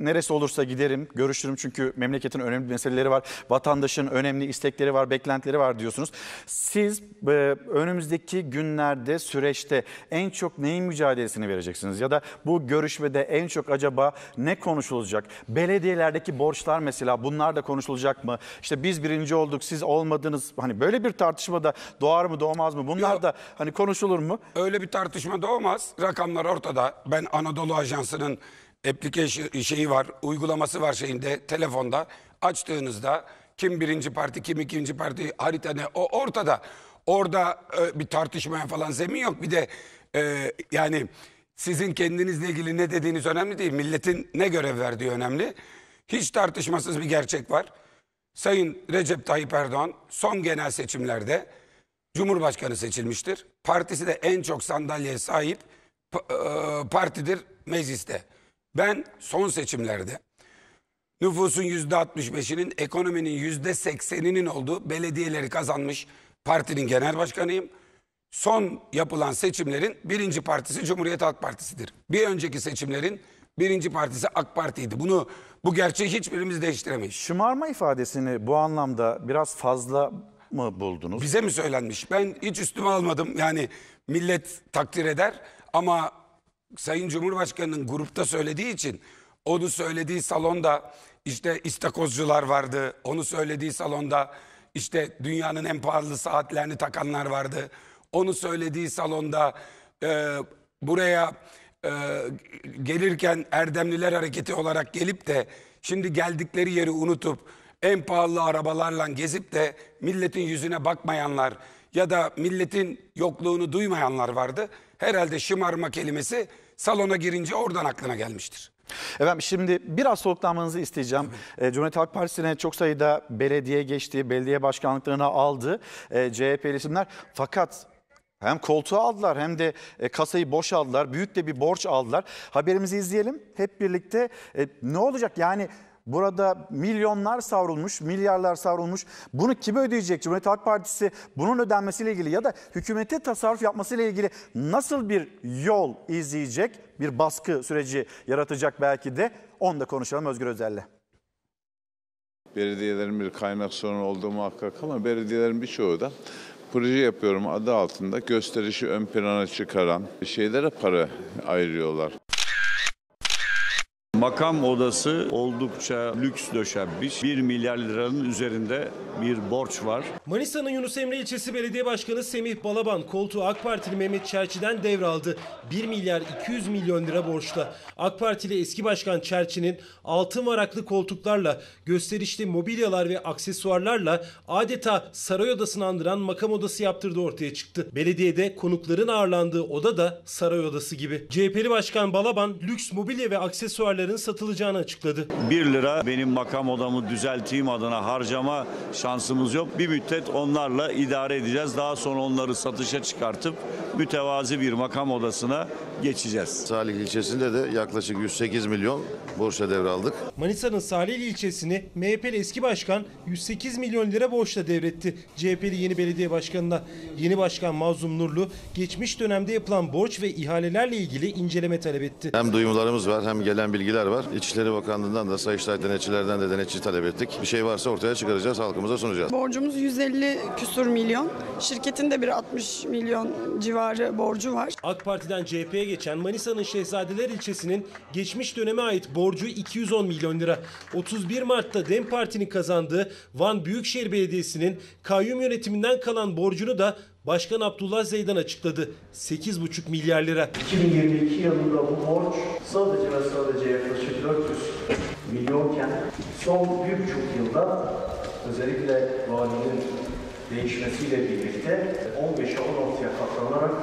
neresi olursa giderim, görüşürüm çünkü memleketin önemli meseleleri var. Vatandaşın önemli istekleri var, beklentileri var diyorsunuz. Siz e, önümüzdeki günlerde, süreçte en çok neyin mücadelesini vereceksiniz? Ya da bu görüşmede en çok acaba ne konuşulacak? Belediyelerdeki borçlar mesela bunlar da konuşulacak mı? İşte biz birinci olduk, siz olmadınız. Hani böyle bir tartışmada doğar mı doğmaz mı? Bunlar Yok. da hani konuşulur mu? Öyle bir tartışma doğmaz. Rakamlar ortada. Ben Anadolu Ajansı'nın application şeyi var, uygulaması var şeyinde, telefonda. Açtığınızda kim birinci parti, kim ikinci parti, harita ne o ortada. Orada e, bir tartışmaya falan zemin yok. Bir de e, yani sizin kendinizle ilgili ne dediğiniz önemli değil. Milletin ne görev verdiği önemli. Hiç tartışmasız bir gerçek var. Sayın Recep Tayyip Erdoğan son genel seçimlerde Cumhurbaşkanı seçilmiştir. Partisi de en çok sandalyeye sahip e, e, partidir mecliste. Ben son seçimlerde nüfusun %65'inin, ekonominin %80'inin olduğu belediyeleri kazanmış partinin genel başkanıyım. Son yapılan seçimlerin birinci partisi Cumhuriyet Halk Partisi'dir. Bir önceki seçimlerin birinci partisi AK Parti'ydi. Bunu bu gerçeği hiçbirimiz değiştiremeyiz. Şımarma ifadesini bu anlamda biraz fazla mı buldunuz? Bize mi söylenmiş? Ben hiç üstüme almadım. Yani millet takdir eder ama Sayın Cumhurbaşkanı'nın grupta söylediği için onu söylediği salonda işte istakozcular vardı. Onu söylediği salonda işte dünyanın en pahalı saatlerini takanlar vardı. Onu söylediği salonda e, buraya e, gelirken Erdemliler Hareketi olarak gelip de şimdi geldikleri yeri unutup en pahalı arabalarla gezip de milletin yüzüne bakmayanlar ya da milletin yokluğunu duymayanlar vardı. Herhalde şımarma kelimesi salona girince oradan aklına gelmiştir. Efendim şimdi biraz soluklanmanızı isteyeceğim. Evet. Cumhuriyet Halk Partisi'ne çok sayıda belediye geçti, belediye başkanlıklarını aldı e, CHP'li isimler. Fakat hem koltuğu aldılar hem de e, kasayı boş aldılar. Büyük de bir borç aldılar. Haberimizi izleyelim hep birlikte. E, ne olacak yani Burada milyonlar savrulmuş, milyarlar savrulmuş. Bunu kime ödeyecek? Cumhuriyet Halk Partisi bunun ödenmesiyle ilgili ya da hükümete tasarruf yapmasıyla ilgili nasıl bir yol izleyecek? Bir baskı süreci yaratacak belki de. Onu da konuşalım Özgür Özel'le. Belediyelerin bir kaynak sorunu olduğu muhakkak ama belediyelerin birçoğu da proje yapıyorum adı altında gösterişi ön plana çıkaran şeylere para ayırıyorlar. Makam odası oldukça lüks döşenmiş. 1 milyar liranın üzerinde bir borç var. Manisa'nın Yunus Emre ilçesi belediye başkanı Semih Balaban koltuğu AK Partili Mehmet Çerçi'den devraldı. 1 milyar 200 milyon lira borçla. AK Partili eski başkan Çerçi'nin altın varaklı koltuklarla, gösterişli mobilyalar ve aksesuarlarla adeta saray odasını andıran makam odası yaptırdığı ortaya çıktı. Belediyede konukların ağırlandığı oda da saray odası gibi. CHP'li başkan Balaban lüks mobilya ve aksesuarları dairelerin satılacağını açıkladı. 1 lira benim makam odamı düzelteyim adına harcama şansımız yok. Bir müddet onlarla idare edeceğiz. Daha sonra onları satışa çıkartıp mütevazi bir makam odasına geçeceğiz. Salih ilçesinde de yaklaşık 108 milyon borçla devraldık. Manisa'nın Salih ilçesini MHP'li eski başkan 108 milyon lira borçla devretti. CHP'li yeni belediye başkanına yeni başkan Mazlum Nurlu geçmiş dönemde yapılan borç ve ihalelerle ilgili inceleme talep etti. Hem duyumlarımız var hem gelen bilgiler denetçiler var. İçişleri Bakanlığı'ndan da Sayıştay denetçilerden de denetçi talep ettik. Bir şey varsa ortaya çıkaracağız, halkımıza sunacağız. Borcumuz 150 küsur milyon. Şirketin de bir 60 milyon civarı borcu var. AK Parti'den CHP'ye geçen Manisa'nın Şehzadeler ilçesinin geçmiş döneme ait borcu 210 milyon lira. 31 Mart'ta DEM Parti'nin kazandığı Van Büyükşehir Belediyesi'nin kayyum yönetiminden kalan borcunu da Başkan Abdullah Zeydan açıkladı. 8,5 milyar lira. 2022 yılında bu borç sadece ve sadece yaklaşık 400 milyonken son 1,5 yılda özellikle valinin değişmesiyle birlikte 15'e 16'ya katlanarak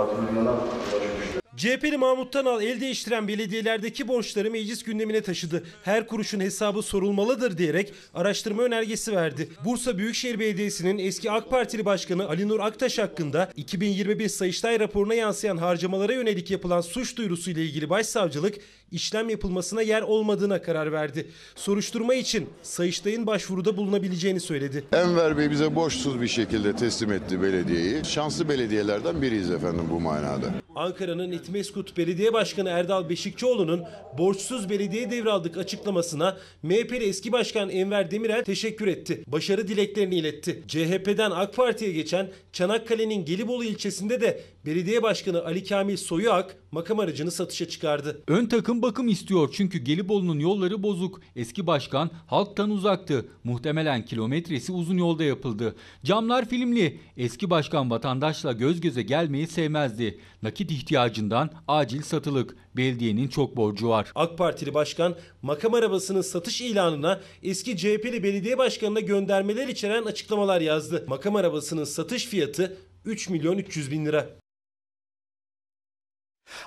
8,5 milyona ulaşmış CHP'li Mahmut'tan al el değiştiren belediyelerdeki borçları meclis gündemine taşıdı. Her kuruşun hesabı sorulmalıdır diyerek araştırma önergesi verdi. Bursa Büyükşehir Belediyesi'nin eski AK Partili Başkanı Ali Nur Aktaş hakkında 2021 Sayıştay raporuna yansıyan harcamalara yönelik yapılan suç duyurusu ile ilgili başsavcılık işlem yapılmasına yer olmadığına karar verdi. Soruşturma için Sayıştay'ın başvuruda bulunabileceğini söyledi. Enver Bey bize borçsuz bir şekilde teslim etti belediyeyi. Şanslı belediyelerden biriyiz efendim bu manada. Ankara'nın Ertimeskut Belediye Başkanı Erdal Beşikçioğlu'nun borçsuz belediye devraldık açıklamasına MHP'li eski başkan Enver Demirel teşekkür etti. Başarı dileklerini iletti. CHP'den AK Parti'ye geçen Çanakkale'nin Gelibolu ilçesinde de Belediye Başkanı Ali Kamil Soyuak makam aracını satışa çıkardı. Ön takım bakım istiyor çünkü Gelibolu'nun yolları bozuk. Eski başkan halktan uzaktı. Muhtemelen kilometresi uzun yolda yapıldı. Camlar filmli. Eski başkan vatandaşla göz göze gelmeyi sevmezdi. Nakit ihtiyacından acil satılık. Belediyenin çok borcu var. AK Partili başkan makam arabasının satış ilanına eski CHP'li belediye başkanına göndermeler içeren açıklamalar yazdı. Makam arabasının satış fiyatı 3 milyon 300 bin lira.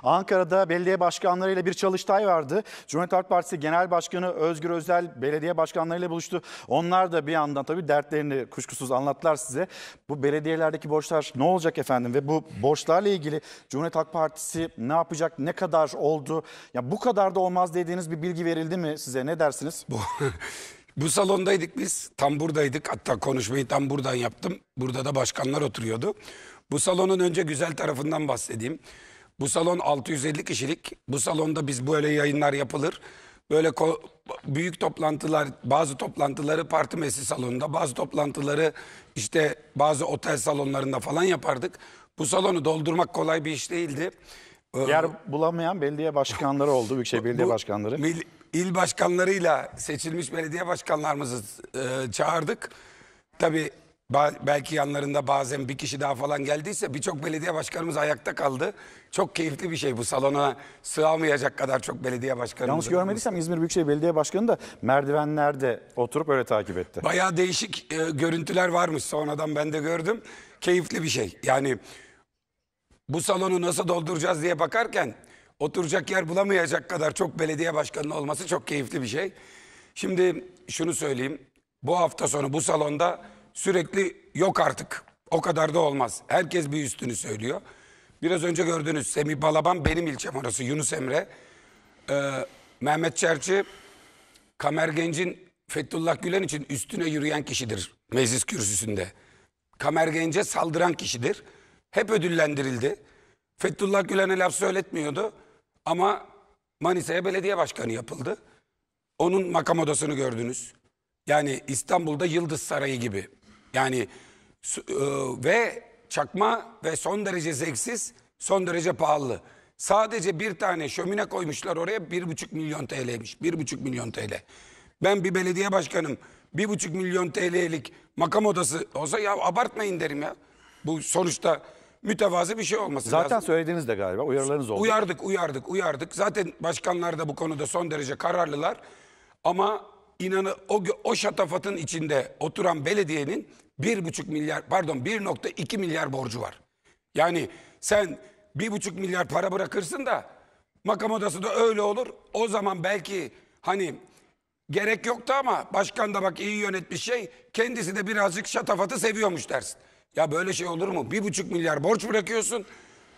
Ankara'da belediye başkanlarıyla bir çalıştay vardı. Cumhuriyet Halk Partisi Genel Başkanı Özgür Özel belediye başkanlarıyla buluştu. Onlar da bir yandan tabii dertlerini kuşkusuz anlattılar size. Bu belediyelerdeki borçlar ne olacak efendim ve bu borçlarla ilgili Cumhuriyet Halk Partisi ne yapacak, ne kadar oldu? Ya bu kadar da olmaz dediğiniz bir bilgi verildi mi size? Ne dersiniz? Bu Bu salondaydık biz. Tam buradaydık. Hatta konuşmayı tam buradan yaptım. Burada da başkanlar oturuyordu. Bu salonun önce güzel tarafından bahsedeyim. Bu salon 650 kişilik. Bu salonda biz böyle yayınlar yapılır. Böyle büyük toplantılar, bazı toplantıları parti meclisi salonunda, bazı toplantıları işte bazı otel salonlarında falan yapardık. Bu salonu doldurmak kolay bir iş değildi. Ee, Yer bulamayan belediye başkanları oldu, Büyükşehir Belediye bu, Başkanları. Mil, il başkanlarıyla seçilmiş belediye başkanlarımızı e, çağırdık. Tabii Ba belki yanlarında bazen bir kişi daha falan geldiyse birçok belediye başkanımız ayakta kaldı. Çok keyifli bir şey bu salona sığamayacak kadar çok belediye başkanımız. Yanlış görmediysem İzmir Büyükşehir Belediye Başkanı da merdivenlerde oturup öyle takip etti. Bayağı değişik e, görüntüler varmış sonradan ben de gördüm. Keyifli bir şey. Yani bu salonu nasıl dolduracağız diye bakarken oturacak yer bulamayacak kadar çok belediye başkanı olması çok keyifli bir şey. Şimdi şunu söyleyeyim. Bu hafta sonu bu salonda sürekli yok artık. O kadar da olmaz. Herkes bir üstünü söylüyor. Biraz önce gördünüz Semih Balaban benim ilçem orası Yunus Emre. Ee, Mehmet Çerçi Kamer Genc'in Fethullah Gülen için üstüne yürüyen kişidir meclis kürsüsünde. Kamer Genc'e saldıran kişidir. Hep ödüllendirildi. Fethullah Gülen'e laf söyletmiyordu ama Manisa'ya belediye başkanı yapıldı. Onun makam odasını gördünüz. Yani İstanbul'da Yıldız Sarayı gibi yani e, ve çakma ve son derece zevksiz, son derece pahalı. Sadece bir tane şömine koymuşlar oraya bir buçuk milyon TL'ymiş. Bir buçuk milyon TL. Ben bir belediye başkanım bir buçuk milyon TL'lik makam odası olsa ya abartmayın derim ya. Bu sonuçta mütevazı bir şey olması Zaten lazım. Zaten söylediniz de galiba uyarılarınız oldu. Uyardık uyardık uyardık. Zaten başkanlar da bu konuda son derece kararlılar. Ama inanı o, o şatafatın içinde oturan belediyenin 1,5 milyar pardon 1.2 milyar borcu var. Yani sen 1,5 milyar para bırakırsın da makam odası da öyle olur. O zaman belki hani gerek yoktu ama başkan da bak iyi yönetmiş şey kendisi de birazcık şatafatı seviyormuş dersin. Ya böyle şey olur mu? 1,5 milyar borç bırakıyorsun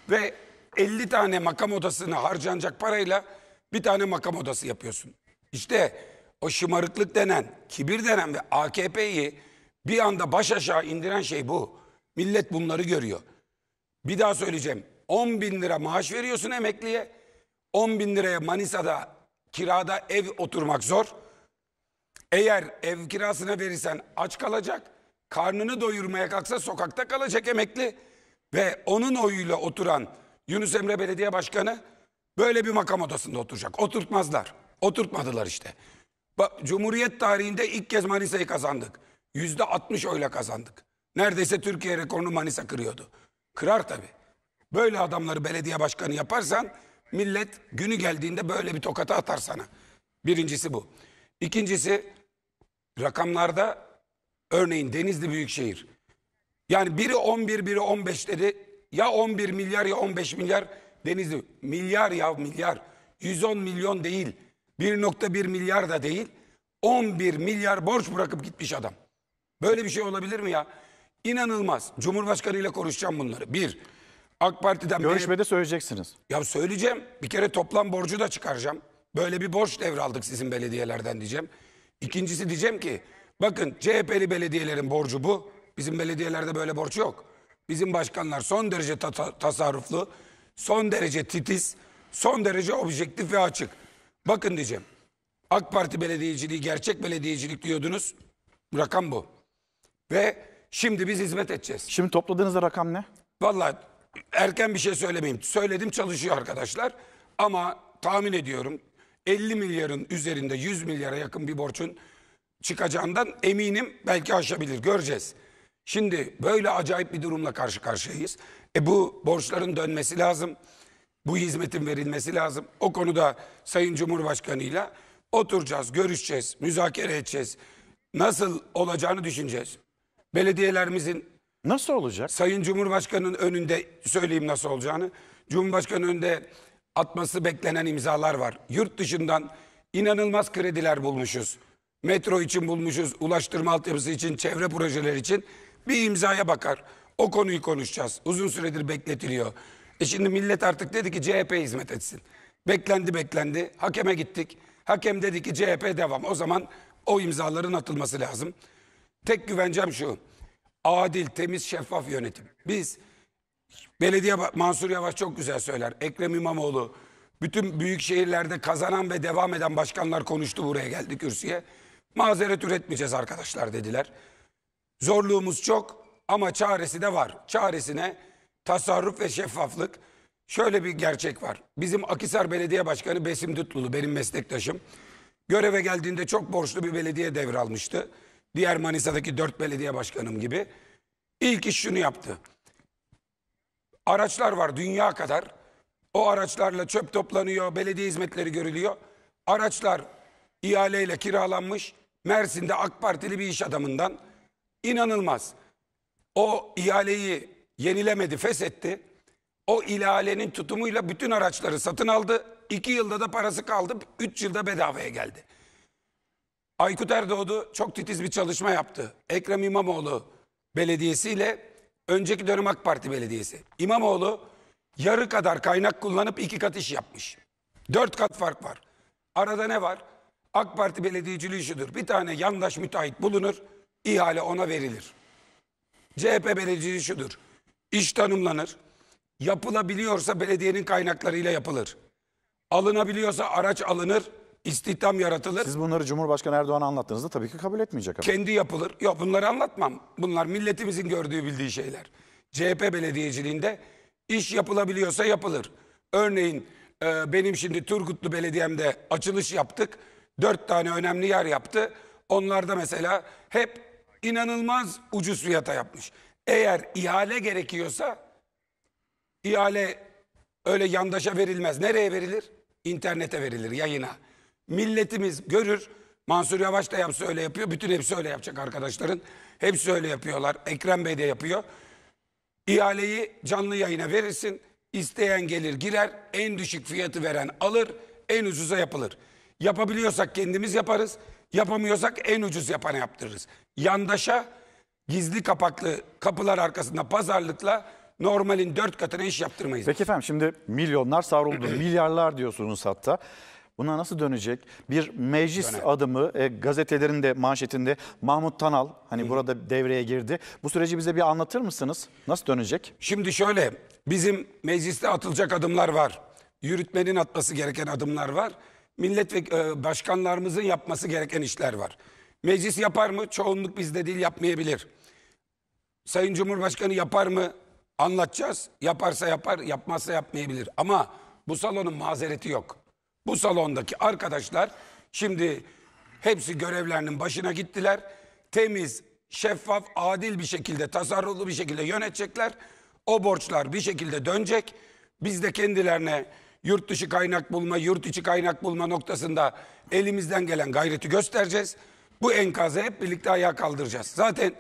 ve 50 tane makam odasını harcanacak parayla bir tane makam odası yapıyorsun. İşte o şımarıklık denen, kibir denen ve AKP'yi bir anda baş aşağı indiren şey bu. Millet bunları görüyor. Bir daha söyleyeceğim. 10 bin lira maaş veriyorsun emekliye. 10 bin liraya Manisa'da kirada ev oturmak zor. Eğer ev kirasına verirsen aç kalacak. Karnını doyurmaya kalksa sokakta kalacak emekli. Ve onun oyuyla oturan Yunus Emre Belediye Başkanı böyle bir makam odasında oturacak. Oturtmazlar. Oturtmadılar işte. Cumhuriyet tarihinde ilk kez Manisa'yı kazandık. Yüzde 60 oyla kazandık. Neredeyse Türkiye rekorunu Manisa kırıyordu. Kırar tabii. Böyle adamları belediye başkanı yaparsan millet günü geldiğinde böyle bir tokata atar sana. Birincisi bu. İkincisi rakamlarda örneğin Denizli Büyükşehir. Yani biri 11 biri 15 dedi. Ya 11 milyar ya 15 milyar Denizli. Milyar ya milyar. 110 milyon değil. 1.1 milyar da değil. 11 milyar borç bırakıp gitmiş adam. Böyle bir şey olabilir mi ya? İnanılmaz. Cumhurbaşkanı ile konuşacağım bunları. Bir, AK Parti'den... Görüşmede benim... söyleyeceksiniz. Ya söyleyeceğim. Bir kere toplam borcu da çıkaracağım. Böyle bir borç devraldık sizin belediyelerden diyeceğim. İkincisi diyeceğim ki bakın CHP'li belediyelerin borcu bu. Bizim belediyelerde böyle borç yok. Bizim başkanlar son derece ta- tasarruflu, son derece titiz, son derece objektif ve açık. Bakın diyeceğim. AK Parti belediyeciliği gerçek belediyecilik diyordunuz. Rakam bu. Ve şimdi biz hizmet edeceğiz. Şimdi topladığınız rakam ne? Vallahi erken bir şey söylemeyeyim. Söyledim çalışıyor arkadaşlar. Ama tahmin ediyorum 50 milyarın üzerinde 100 milyara yakın bir borçun çıkacağından eminim belki aşabilir göreceğiz. Şimdi böyle acayip bir durumla karşı karşıyayız. E bu borçların dönmesi lazım. Bu hizmetin verilmesi lazım. O konuda Sayın Cumhurbaşkanıyla oturacağız, görüşeceğiz, müzakere edeceğiz. Nasıl olacağını düşüneceğiz belediyelerimizin Nasıl olacak? Sayın Cumhurbaşkanı'nın önünde söyleyeyim nasıl olacağını. Cumhurbaşkanı'nın önünde atması beklenen imzalar var. Yurt dışından inanılmaz krediler bulmuşuz. Metro için bulmuşuz, ulaştırma altyapısı için, çevre projeleri için bir imzaya bakar. O konuyu konuşacağız. Uzun süredir bekletiliyor. E şimdi millet artık dedi ki CHP hizmet etsin. Beklendi beklendi. Hakeme gittik. Hakem dedi ki CHP devam. O zaman o imzaların atılması lazım. Tek güvencem şu. Adil, temiz, şeffaf yönetim. Biz belediye Mansur Yavaş çok güzel söyler. Ekrem İmamoğlu bütün büyük şehirlerde kazanan ve devam eden başkanlar konuştu buraya geldi kürsüye. Mazeret üretmeyeceğiz arkadaşlar dediler. Zorluğumuz çok ama çaresi de var. Çaresine tasarruf ve şeffaflık. Şöyle bir gerçek var. Bizim Akisar Belediye Başkanı Besim Dütlulu benim meslektaşım. Göreve geldiğinde çok borçlu bir belediye devralmıştı. Diğer Manisa'daki dört belediye başkanım gibi. ilk iş şunu yaptı. Araçlar var dünya kadar. O araçlarla çöp toplanıyor, belediye hizmetleri görülüyor. Araçlar ihaleyle kiralanmış. Mersin'de AK Partili bir iş adamından inanılmaz. O ihaleyi yenilemedi, feshetti. O ihalenin tutumuyla bütün araçları satın aldı. İki yılda da parası kaldı. Üç yılda bedavaya geldi. Aykut Erdoğdu çok titiz bir çalışma yaptı. Ekrem İmamoğlu Belediyesi ile önceki dönem AK Parti Belediyesi. İmamoğlu yarı kadar kaynak kullanıp iki kat iş yapmış. Dört kat fark var. Arada ne var? AK Parti belediyeciliği şudur. Bir tane yandaş müteahhit bulunur, ihale ona verilir. CHP belediyeciliği şudur. İş tanımlanır. Yapılabiliyorsa belediyenin kaynaklarıyla yapılır. Alınabiliyorsa araç alınır, istihdam yaratılır. Siz bunları Cumhurbaşkanı Erdoğan'a anlattığınızda tabii ki kabul etmeyecek ama. Kendi yapılır. Yok bunları anlatmam. Bunlar milletimizin gördüğü bildiği şeyler. CHP belediyeciliğinde iş yapılabiliyorsa yapılır. Örneğin e, benim şimdi Turgutlu Belediye'mde açılış yaptık. Dört tane önemli yer yaptı. Onlarda mesela hep inanılmaz ucuz fiyata yapmış. Eğer ihale gerekiyorsa ihale öyle yandaşa verilmez. Nereye verilir? İnternete verilir, yayına. Milletimiz görür. Mansur Yavaş da yapsa öyle yapıyor. Bütün hepsi öyle yapacak arkadaşların. Hepsi öyle yapıyorlar. Ekrem Bey de yapıyor. İhaleyi canlı yayına verirsin. İsteyen gelir girer. En düşük fiyatı veren alır. En ucuza yapılır. Yapabiliyorsak kendimiz yaparız. Yapamıyorsak en ucuz yapana yaptırırız. Yandaşa gizli kapaklı kapılar arkasında pazarlıkla normalin dört katına iş yaptırmayız. Peki efendim şimdi milyonlar savruldu. milyarlar diyorsunuz hatta. Buna nasıl dönecek? Bir meclis Dönem. adımı e, gazetelerin de manşetinde Mahmut Tanal hani Hı. burada devreye girdi. Bu süreci bize bir anlatır mısınız? Nasıl dönecek? Şimdi şöyle bizim mecliste atılacak adımlar var. Yürütmenin atması gereken adımlar var. Milletvekili e, başkanlarımızın yapması gereken işler var. Meclis yapar mı? Çoğunluk bizde değil yapmayabilir. Sayın Cumhurbaşkanı yapar mı? Anlatacağız. Yaparsa yapar, yapmazsa yapmayabilir. Ama bu salonun mazereti yok. Bu salondaki arkadaşlar şimdi hepsi görevlerinin başına gittiler. Temiz, şeffaf, adil bir şekilde, tasarruflu bir şekilde yönetecekler. O borçlar bir şekilde dönecek. Biz de kendilerine yurt dışı kaynak bulma, yurt içi kaynak bulma noktasında elimizden gelen gayreti göstereceğiz. Bu enkazı hep birlikte ayağa kaldıracağız. Zaten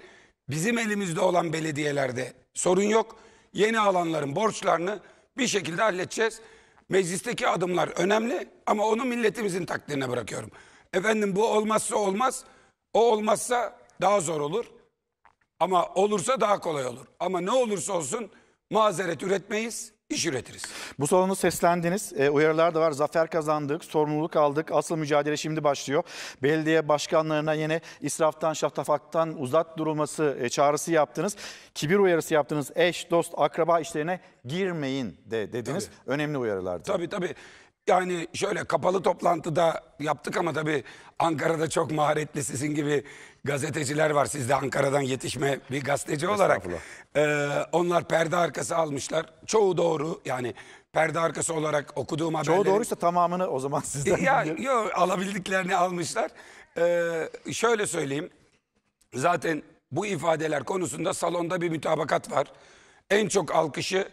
bizim elimizde olan belediyelerde sorun yok. Yeni alanların borçlarını bir şekilde halledeceğiz. Meclisteki adımlar önemli ama onu milletimizin takdirine bırakıyorum. Efendim bu olmazsa olmaz, o olmazsa daha zor olur. Ama olursa daha kolay olur. Ama ne olursa olsun mazeret üretmeyiz iş üretiriz. Bu sorunu seslendiniz. E, uyarılar da var. Zafer kazandık, sorumluluk aldık. Asıl mücadele şimdi başlıyor. Belediye başkanlarına yine israftan, şaftafaktan uzak durulması e, çağrısı yaptınız. Kibir uyarısı yaptınız. Eş, dost, akraba işlerine girmeyin de dediniz. Tabii. Önemli uyarılardı. Tabii tabii. Yani şöyle kapalı toplantıda yaptık ama tabii Ankara'da çok maharetli sizin gibi gazeteciler var. Siz de Ankara'dan yetişme bir gazeteci olarak. E, onlar perde arkası almışlar. Çoğu doğru yani perde arkası olarak okuduğum haberleri. Çoğu doğruysa tamamını o zaman sizden. Ya, biliyorum. yo, alabildiklerini almışlar. E, şöyle söyleyeyim. Zaten bu ifadeler konusunda salonda bir mütabakat var. En çok alkışı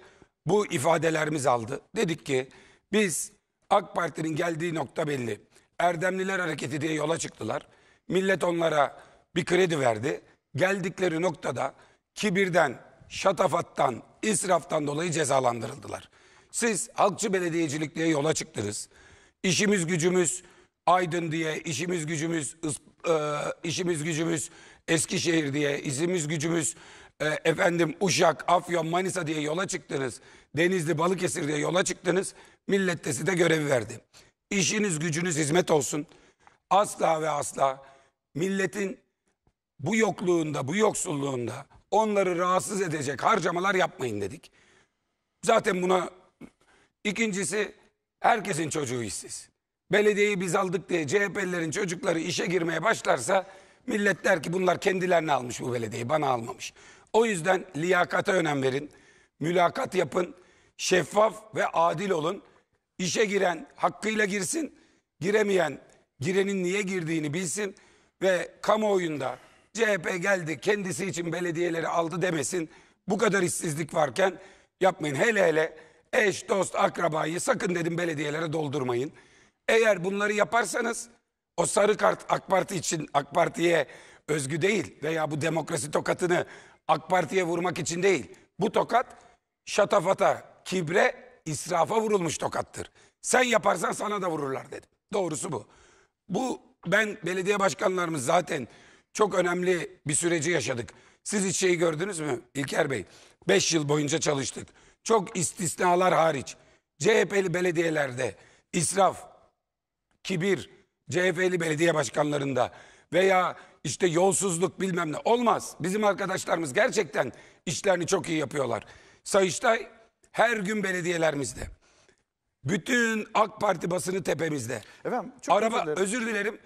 bu ifadelerimiz aldı. Dedik ki biz AK Parti'nin geldiği nokta belli. Erdemliler hareketi diye yola çıktılar. Millet onlara bir kredi verdi. Geldikleri noktada kibirden, şatafattan, israftan dolayı cezalandırıldılar. Siz halkçı belediyecilik diye yola çıktınız. İşimiz gücümüz Aydın diye, işimiz gücümüz e, işimiz gücümüz Eskişehir diye, işimiz gücümüz e, efendim Uşak, Afyon, Manisa diye yola çıktınız. Denizli, Balıkesir diye yola çıktınız. Millet de size görev verdi. İşiniz gücünüz hizmet olsun. Asla ve asla milletin bu yokluğunda, bu yoksulluğunda onları rahatsız edecek harcamalar yapmayın dedik. Zaten buna ikincisi herkesin çocuğu işsiz. Belediyeyi biz aldık diye CHP'lilerin çocukları işe girmeye başlarsa millet der ki bunlar kendilerine almış bu belediyeyi bana almamış. O yüzden liyakata önem verin, mülakat yapın, şeffaf ve adil olun. İşe giren hakkıyla girsin, giremeyen girenin niye girdiğini bilsin ve kamuoyunda CHP geldi kendisi için belediyeleri aldı demesin. Bu kadar işsizlik varken yapmayın. Hele hele eş, dost, akrabayı sakın dedim belediyelere doldurmayın. Eğer bunları yaparsanız o sarı kart AK Parti için AK Parti'ye özgü değil veya bu demokrasi tokatını AK Parti'ye vurmak için değil. Bu tokat şatafata, kibre, israfa vurulmuş tokattır. Sen yaparsan sana da vururlar dedim. Doğrusu bu. Bu ben belediye başkanlarımız zaten çok önemli bir süreci yaşadık. Siz hiç şeyi gördünüz mü İlker Bey? Beş yıl boyunca çalıştık. Çok istisnalar hariç. CHP'li belediyelerde israf, kibir, CHP'li belediye başkanlarında veya işte yolsuzluk bilmem ne olmaz. Bizim arkadaşlarımız gerçekten işlerini çok iyi yapıyorlar. Sayıştay her gün belediyelerimizde. Bütün AK Parti basını tepemizde. Efendim, çok araba özür dilerim.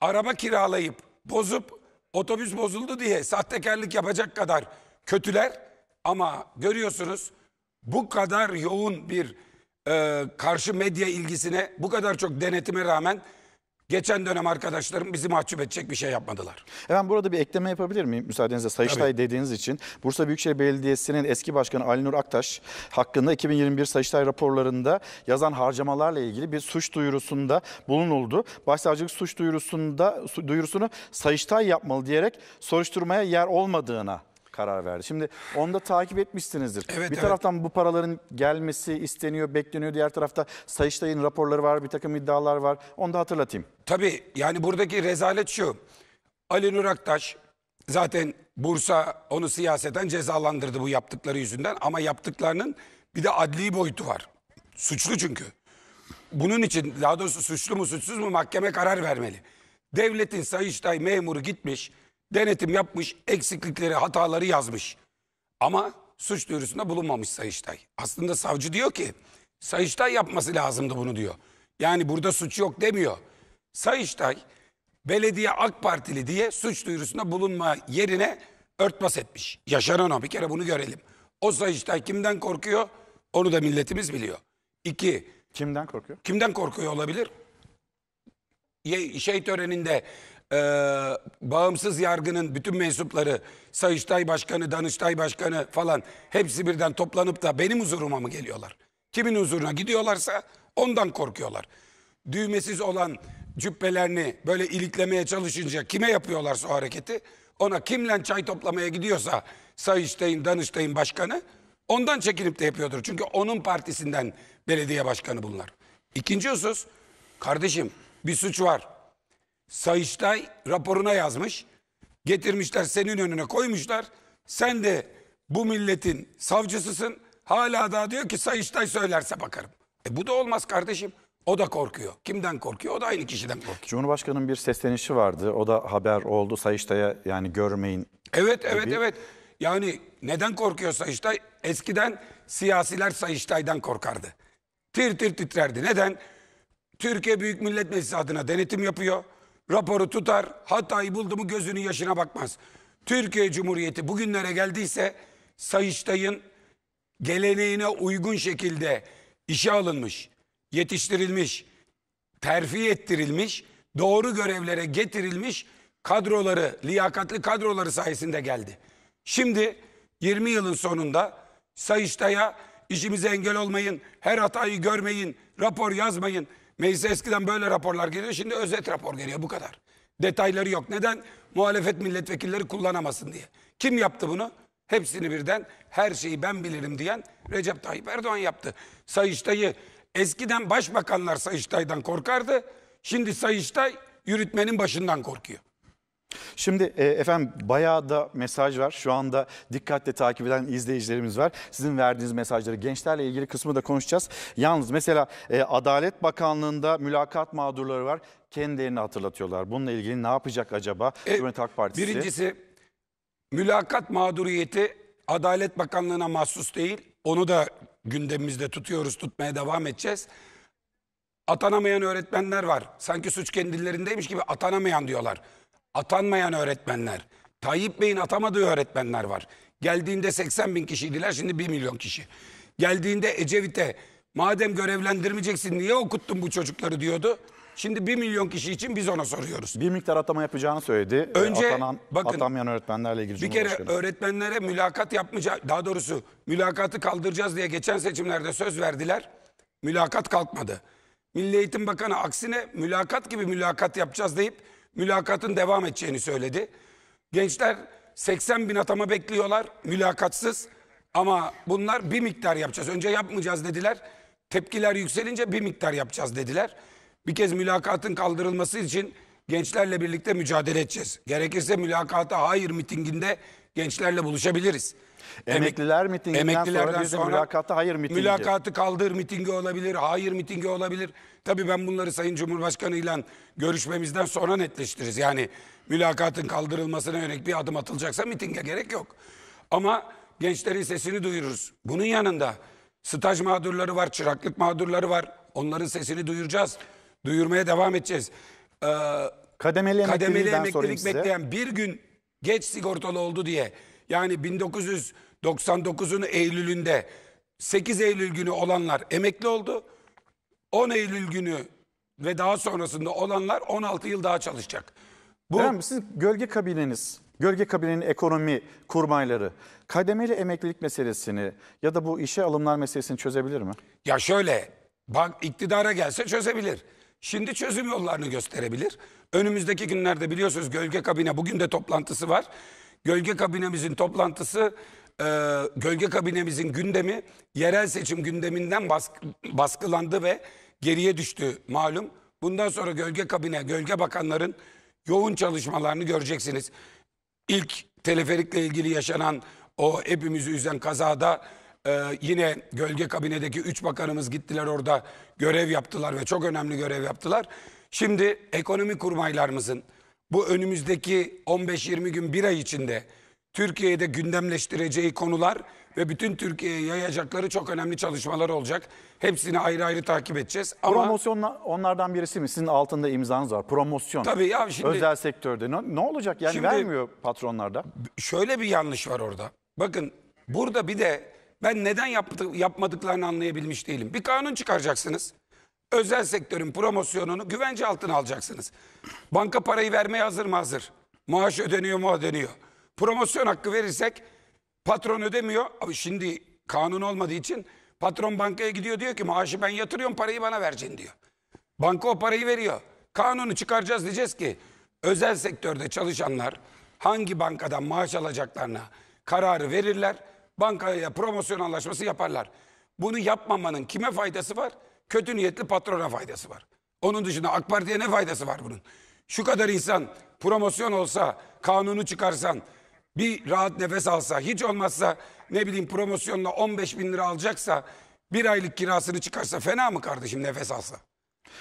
Araba kiralayıp bozup otobüs bozuldu diye sahtekarlık yapacak kadar kötüler ama görüyorsunuz bu kadar yoğun bir e, karşı medya ilgisine bu kadar çok denetime rağmen geçen dönem arkadaşlarım bizi mahcup edecek bir şey yapmadılar. Efendim burada bir ekleme yapabilir miyim müsaadenizle Sayıştay Tabii. dediğiniz için? Bursa Büyükşehir Belediyesi'nin eski başkanı Ali Nur Aktaş hakkında 2021 Sayıştay raporlarında yazan harcamalarla ilgili bir suç duyurusunda bulunuldu. Başsavcılık suç duyurusunda duyurusunu Sayıştay yapmalı diyerek soruşturmaya yer olmadığına karar verdi. Şimdi onu da takip etmişsinizdir. Evet, bir evet. taraftan bu paraların gelmesi isteniyor, bekleniyor. Diğer tarafta Sayıştay'ın raporları var, bir takım iddialar var. Onu da hatırlatayım. Tabii yani buradaki rezalet şu. Ali Nur Aktaş zaten Bursa onu siyaseten cezalandırdı bu yaptıkları yüzünden. Ama yaptıklarının bir de adli boyutu var. Suçlu çünkü. Bunun için daha doğrusu suçlu mu suçsuz mu mahkeme karar vermeli. Devletin Sayıştay memuru gitmiş Denetim yapmış, eksiklikleri, hataları yazmış. Ama suç duyurusunda bulunmamış Sayıştay. Aslında savcı diyor ki Sayıştay yapması lazımdı bunu diyor. Yani burada suç yok demiyor. Sayıştay belediye AK Partili diye suç duyurusunda bulunma yerine örtbas etmiş. Yaşanan o bir kere bunu görelim. O Sayıştay kimden korkuyor? Onu da milletimiz biliyor. İki. Kimden korkuyor? Kimden korkuyor olabilir? Ye, şey töreninde e, bağımsız yargının bütün mensupları, Sayıştay Başkanı, Danıştay Başkanı falan hepsi birden toplanıp da benim huzuruma mı geliyorlar? Kimin huzuruna gidiyorlarsa ondan korkuyorlar. Düğmesiz olan cübbelerini böyle iliklemeye çalışınca kime yapıyorlarsa o hareketi ona kimle çay toplamaya gidiyorsa Sayıştay'ın, Danıştay'ın başkanı ondan çekinip de yapıyordur. Çünkü onun partisinden belediye başkanı bunlar. İkinci husus, kardeşim bir suç var. Sayıştay raporuna yazmış. Getirmişler senin önüne koymuşlar. Sen de bu milletin savcısısın. Hala daha diyor ki Sayıştay söylerse bakarım. E bu da olmaz kardeşim. O da korkuyor. Kimden korkuyor? O da aynı kişiden korkuyor. Cumhurbaşkanının bir seslenişi vardı. O da haber oldu Sayıştay'a yani görmeyin. Evet gibi. evet evet. Yani neden korkuyor Sayıştay? Eskiden siyasiler Sayıştay'dan korkardı. Tir tir titrerdi. Neden? Türkiye Büyük Millet Meclisi adına denetim yapıyor raporu tutar, hatayı buldu mu gözünün yaşına bakmaz. Türkiye Cumhuriyeti bugünlere geldiyse Sayıştay'ın geleneğine uygun şekilde işe alınmış, yetiştirilmiş, terfi ettirilmiş, doğru görevlere getirilmiş kadroları, liyakatli kadroları sayesinde geldi. Şimdi 20 yılın sonunda Sayıştay'a işimize engel olmayın, her hatayı görmeyin, rapor yazmayın, Meclise eskiden böyle raporlar geliyor. Şimdi özet rapor geliyor bu kadar. Detayları yok. Neden? Muhalefet milletvekilleri kullanamasın diye. Kim yaptı bunu? Hepsini birden her şeyi ben bilirim diyen Recep Tayyip Erdoğan yaptı. Sayıştay'ı eskiden başbakanlar Sayıştay'dan korkardı. Şimdi Sayıştay yürütmenin başından korkuyor. Şimdi e, efendim bayağı da mesaj var. Şu anda dikkatle takip eden izleyicilerimiz var. Sizin verdiğiniz mesajları gençlerle ilgili kısmı da konuşacağız. Yalnız mesela e, Adalet Bakanlığı'nda mülakat mağdurları var. Kendilerini hatırlatıyorlar. Bununla ilgili ne yapacak acaba e, Cumhuriyet Halk Partisi? Birincisi mülakat mağduriyeti Adalet Bakanlığı'na mahsus değil. Onu da gündemimizde tutuyoruz, tutmaya devam edeceğiz. Atanamayan öğretmenler var. Sanki suç kendilerindeymiş gibi atanamayan diyorlar. Atanmayan öğretmenler. Tayyip Bey'in atamadığı öğretmenler var. Geldiğinde 80 bin kişiydiler şimdi 1 milyon kişi. Geldiğinde Ecevit'e madem görevlendirmeyeceksin niye okuttun bu çocukları diyordu. Şimdi 1 milyon kişi için biz ona soruyoruz. Bir miktar atama yapacağını söyledi. Önce ee, Atanan, bakın, atanmayan öğretmenlerle ilgili bir kere öğretmenlere mülakat yapmayacak daha doğrusu mülakatı kaldıracağız diye geçen seçimlerde söz verdiler. Mülakat kalkmadı. Milli Eğitim Bakanı aksine mülakat gibi mülakat yapacağız deyip mülakatın devam edeceğini söyledi. Gençler 80 bin atama bekliyorlar mülakatsız ama bunlar bir miktar yapacağız. Önce yapmayacağız dediler. Tepkiler yükselince bir miktar yapacağız dediler. Bir kez mülakatın kaldırılması için gençlerle birlikte mücadele edeceğiz. Gerekirse mülakata hayır mitinginde gençlerle buluşabiliriz. Emekliler mitinginden Emeklilerden sonra bir de mülakatta hayır mitingi. Mülakatı kaldır mitingi olabilir, hayır mitingi olabilir. Tabii ben bunları Sayın Cumhurbaşkanı ile görüşmemizden sonra netleştiririz. Yani mülakatın kaldırılmasına yönelik bir adım atılacaksa mitinge gerek yok. Ama gençlerin sesini duyururuz. Bunun yanında staj mağdurları var, çıraklık mağdurları var. Onların sesini duyuracağız. Duyurmaya devam edeceğiz. Ee, kademeli, kademeli emeklilik bekleyen bir gün geç sigortalı oldu diye yani 1999'un Eylül'ünde 8 Eylül günü olanlar emekli oldu. 10 Eylül günü ve daha sonrasında olanlar 16 yıl daha çalışacak. Bu Efendim, sizin gölge kabineniz, gölge kabinenin ekonomi kurmayları kademeli emeklilik meselesini ya da bu işe alımlar meselesini çözebilir mi? Ya şöyle, bak iktidara gelse çözebilir. Şimdi çözüm yollarını gösterebilir. Önümüzdeki günlerde biliyorsunuz gölge kabine bugün de toplantısı var. Gölge kabinemizin toplantısı, e, gölge kabinemizin gündemi yerel seçim gündeminden baskı, baskılandı ve geriye düştü malum. Bundan sonra gölge kabine, gölge bakanların yoğun çalışmalarını göreceksiniz. İlk teleferikle ilgili yaşanan o hepimizi üzen kazada e, yine gölge kabinedeki 3 bakanımız gittiler orada görev yaptılar ve çok önemli görev yaptılar. Şimdi ekonomi kurmaylarımızın, bu önümüzdeki 15-20 gün bir ay içinde Türkiye'de gündemleştireceği konular ve bütün Türkiye'ye yayacakları çok önemli çalışmalar olacak. Hepsini ayrı ayrı takip edeceğiz. Ama Promosyon onlardan birisi mi? Sizin altında imzanız var. Promosyon. Tabii ya şimdi. Özel sektörde. Ne, ne olacak? Yani şimdi, vermiyor patronlarda. Şöyle bir yanlış var orada. Bakın burada bir de ben neden yaptı, yapmadıklarını anlayabilmiş değilim. Bir kanun çıkaracaksınız özel sektörün promosyonunu güvence altına alacaksınız. Banka parayı vermeye hazır mı hazır? Maaş ödeniyor mu ödeniyor? Promosyon hakkı verirsek patron ödemiyor. Abi şimdi kanun olmadığı için patron bankaya gidiyor diyor ki maaşı ben yatırıyorum parayı bana vereceksin diyor. Banka o parayı veriyor. Kanunu çıkaracağız diyeceğiz ki özel sektörde çalışanlar hangi bankadan maaş alacaklarına kararı verirler. Bankaya promosyon anlaşması yaparlar. Bunu yapmamanın kime faydası var? kötü niyetli patrona faydası var. Onun dışında AK Parti'ye ne faydası var bunun? Şu kadar insan promosyon olsa, kanunu çıkarsan, bir rahat nefes alsa, hiç olmazsa ne bileyim promosyonla 15 bin lira alacaksa bir aylık kirasını çıkarsa fena mı kardeşim nefes alsa?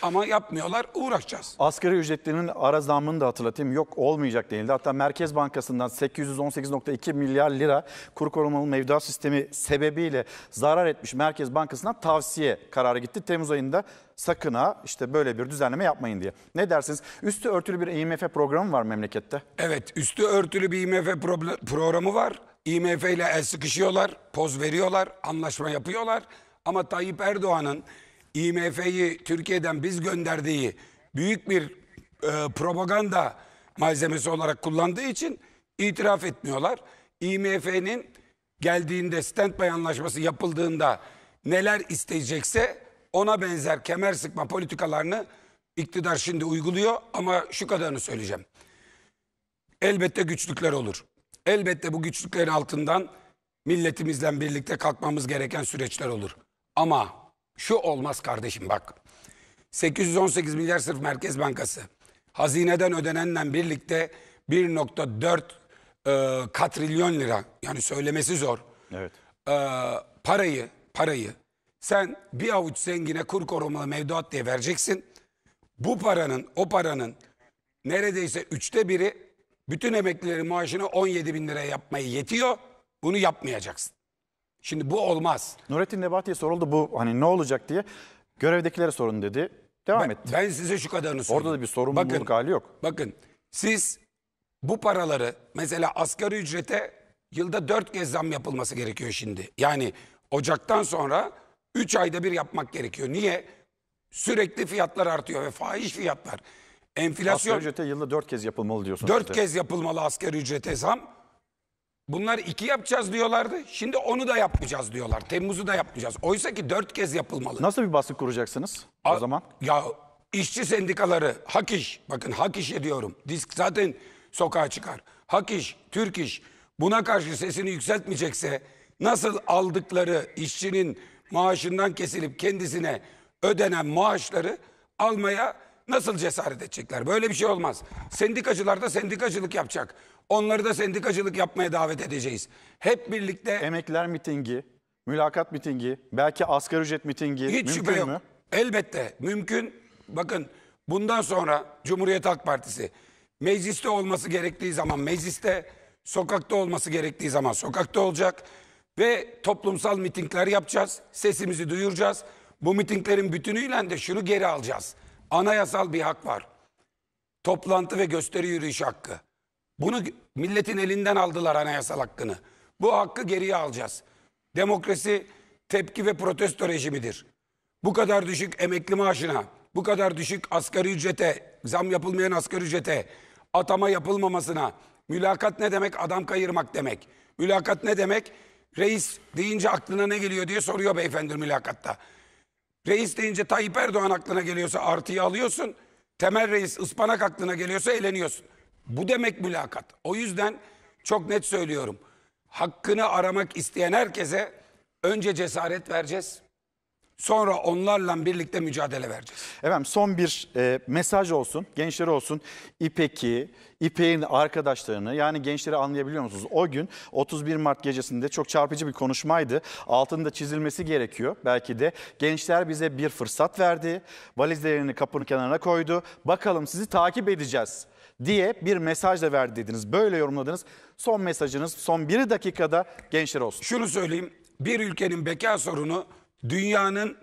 Ama yapmıyorlar, uğraşacağız. Asgari ücretlerinin ara zammını da hatırlatayım. Yok olmayacak değildi. Hatta Merkez Bankası'ndan 818.2 milyar lira kur korumalı mevduat sistemi sebebiyle zarar etmiş Merkez Bankası'ndan tavsiye kararı gitti. Temmuz ayında sakın ha işte böyle bir düzenleme yapmayın diye. Ne dersiniz? Üstü örtülü bir IMF programı var memlekette. Evet, üstü örtülü bir IMF programı var. IMF ile el sıkışıyorlar, poz veriyorlar, anlaşma yapıyorlar. Ama Tayyip Erdoğan'ın IMF'yi Türkiye'den biz gönderdiği büyük bir e, propaganda malzemesi olarak kullandığı için itiraf etmiyorlar. IMF'nin geldiğinde standby anlaşması yapıldığında neler isteyecekse ona benzer kemer sıkma politikalarını iktidar şimdi uyguluyor ama şu kadarını söyleyeceğim. Elbette güçlükler olur. Elbette bu güçlüklerin altından milletimizle birlikte kalkmamız gereken süreçler olur. Ama şu olmaz kardeşim bak. 818 milyar sırf Merkez Bankası. Hazineden ödenenle birlikte 1.4 e, katrilyon lira yani söylemesi zor. Evet. E, parayı parayı sen bir avuç zengine kur korumalı mevduat diye vereceksin. Bu paranın o paranın neredeyse üçte biri bütün emeklilerin maaşını 17 bin liraya yapmayı yetiyor. Bunu yapmayacaksın. Şimdi bu olmaz. Nurettin Nebati'ye soruldu bu hani ne olacak diye. Görevdekilere sorun dedi. Devam ben, etti. Ben size şu kadarını söyleyeyim. Orada da bir sorumluluk bakın, hali yok. Bakın siz bu paraları mesela asgari ücrete yılda dört kez zam yapılması gerekiyor şimdi. Yani Ocak'tan sonra üç ayda bir yapmak gerekiyor. Niye? Sürekli fiyatlar artıyor ve fahiş fiyatlar. Enflasyon... Asgari ücrete yılda dört kez yapılmalı diyorsunuz. Dört kez yapılmalı asgari ücrete zam. Bunlar iki yapacağız diyorlardı. Şimdi onu da yapmayacağız diyorlar. Temmuz'u da yapmayacağız. Oysa ki dört kez yapılmalı. Nasıl bir baskı kuracaksınız A o zaman? Ya işçi sendikaları, hak iş, bakın hak iş ediyorum. Disk zaten sokağa çıkar. Hak iş, Türk iş buna karşı sesini yükseltmeyecekse nasıl aldıkları işçinin maaşından kesilip kendisine ödenen maaşları almaya nasıl cesaret edecekler? Böyle bir şey olmaz. Sendikacılar da sendikacılık yapacak. Onları da sendikacılık yapmaya davet edeceğiz. Hep birlikte... emekler mitingi, mülakat mitingi, belki asgari ücret mitingi Hiç mümkün yok. mü? Elbette mümkün. Bakın bundan sonra Cumhuriyet Halk Partisi mecliste olması gerektiği zaman mecliste, sokakta olması gerektiği zaman sokakta olacak ve toplumsal mitingler yapacağız. Sesimizi duyuracağız. Bu mitinglerin bütünüyle de şunu geri alacağız anayasal bir hak var. Toplantı ve gösteri yürüyüş hakkı. Bunu milletin elinden aldılar anayasal hakkını. Bu hakkı geriye alacağız. Demokrasi tepki ve protesto rejimidir. Bu kadar düşük emekli maaşına, bu kadar düşük asgari ücrete, zam yapılmayan asgari ücrete, atama yapılmamasına, mülakat ne demek? Adam kayırmak demek. Mülakat ne demek? Reis deyince aklına ne geliyor diye soruyor beyefendi mülakatta. Reis deyince Tayyip Erdoğan aklına geliyorsa artıyı alıyorsun. Temel reis ıspanak aklına geliyorsa eğleniyorsun. Bu demek mülakat. O yüzden çok net söylüyorum. Hakkını aramak isteyen herkese önce cesaret vereceğiz. Sonra onlarla birlikte mücadele vereceğiz. Efendim son bir e, mesaj olsun, gençlere olsun. İpek'i, İpek'in arkadaşlarını yani gençleri anlayabiliyor musunuz? O gün 31 Mart gecesinde çok çarpıcı bir konuşmaydı. Altında çizilmesi gerekiyor belki de. Gençler bize bir fırsat verdi. Valizlerini kapının kenarına koydu. Bakalım sizi takip edeceğiz diye bir mesaj da verdi dediniz. Böyle yorumladınız. Son mesajınız son bir dakikada gençler olsun. Şunu söyleyeyim. Bir ülkenin beka sorunu dünyanın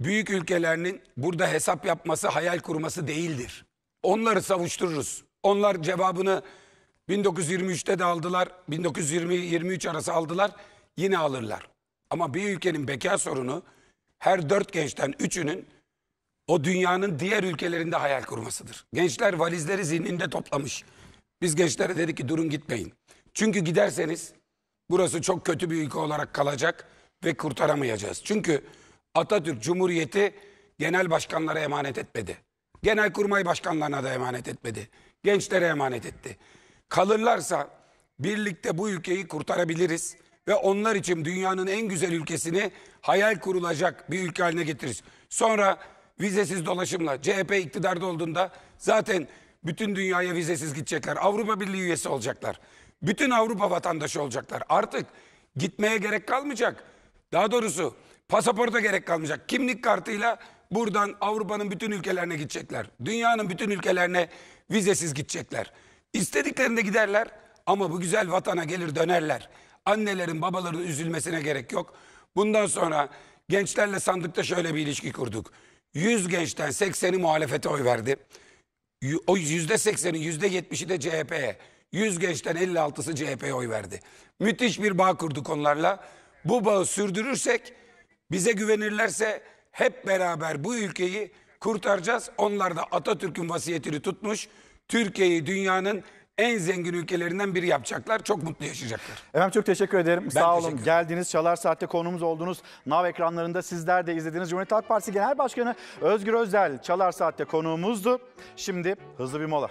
büyük ülkelerinin burada hesap yapması, hayal kurması değildir. Onları savuştururuz. Onlar cevabını 1923'te de aldılar, 1920-23 arası aldılar, yine alırlar. Ama bir ülkenin bekar sorunu her dört gençten üçünün o dünyanın diğer ülkelerinde hayal kurmasıdır. Gençler valizleri zihninde toplamış. Biz gençlere dedik ki durun gitmeyin. Çünkü giderseniz burası çok kötü bir ülke olarak kalacak ve kurtaramayacağız. Çünkü Atatürk Cumhuriyeti genel başkanlara emanet etmedi. Genel kurmay başkanlarına da emanet etmedi. Gençlere emanet etti. Kalırlarsa birlikte bu ülkeyi kurtarabiliriz ve onlar için dünyanın en güzel ülkesini hayal kurulacak bir ülke haline getiririz. Sonra vizesiz dolaşımla CHP iktidarda olduğunda zaten bütün dünyaya vizesiz gidecekler. Avrupa Birliği üyesi olacaklar. Bütün Avrupa vatandaşı olacaklar. Artık gitmeye gerek kalmayacak. Daha doğrusu pasaporta gerek kalmayacak. Kimlik kartıyla buradan Avrupa'nın bütün ülkelerine gidecekler. Dünyanın bütün ülkelerine vizesiz gidecekler. İstediklerinde giderler ama bu güzel vatana gelir dönerler. Annelerin babaların üzülmesine gerek yok. Bundan sonra gençlerle sandıkta şöyle bir ilişki kurduk. 100 gençten 80'i muhalefete oy verdi. O %80'i %70'i de CHP'ye. 100 gençten 56'sı CHP'ye oy verdi. Müthiş bir bağ kurduk onlarla bu bağı sürdürürsek, bize güvenirlerse hep beraber bu ülkeyi kurtaracağız. Onlar da Atatürk'ün vasiyetini tutmuş. Türkiye'yi dünyanın en zengin ülkelerinden biri yapacaklar. Çok mutlu yaşayacaklar. Efendim çok teşekkür ederim. Ben Sağ olun. Geldiniz Çalar Saat'te konuğumuz oldunuz. Nav ekranlarında sizler de izlediğiniz Cumhuriyet Halk Partisi Genel Başkanı Özgür Özel Çalar Saat'te konuğumuzdu. Şimdi hızlı bir mola.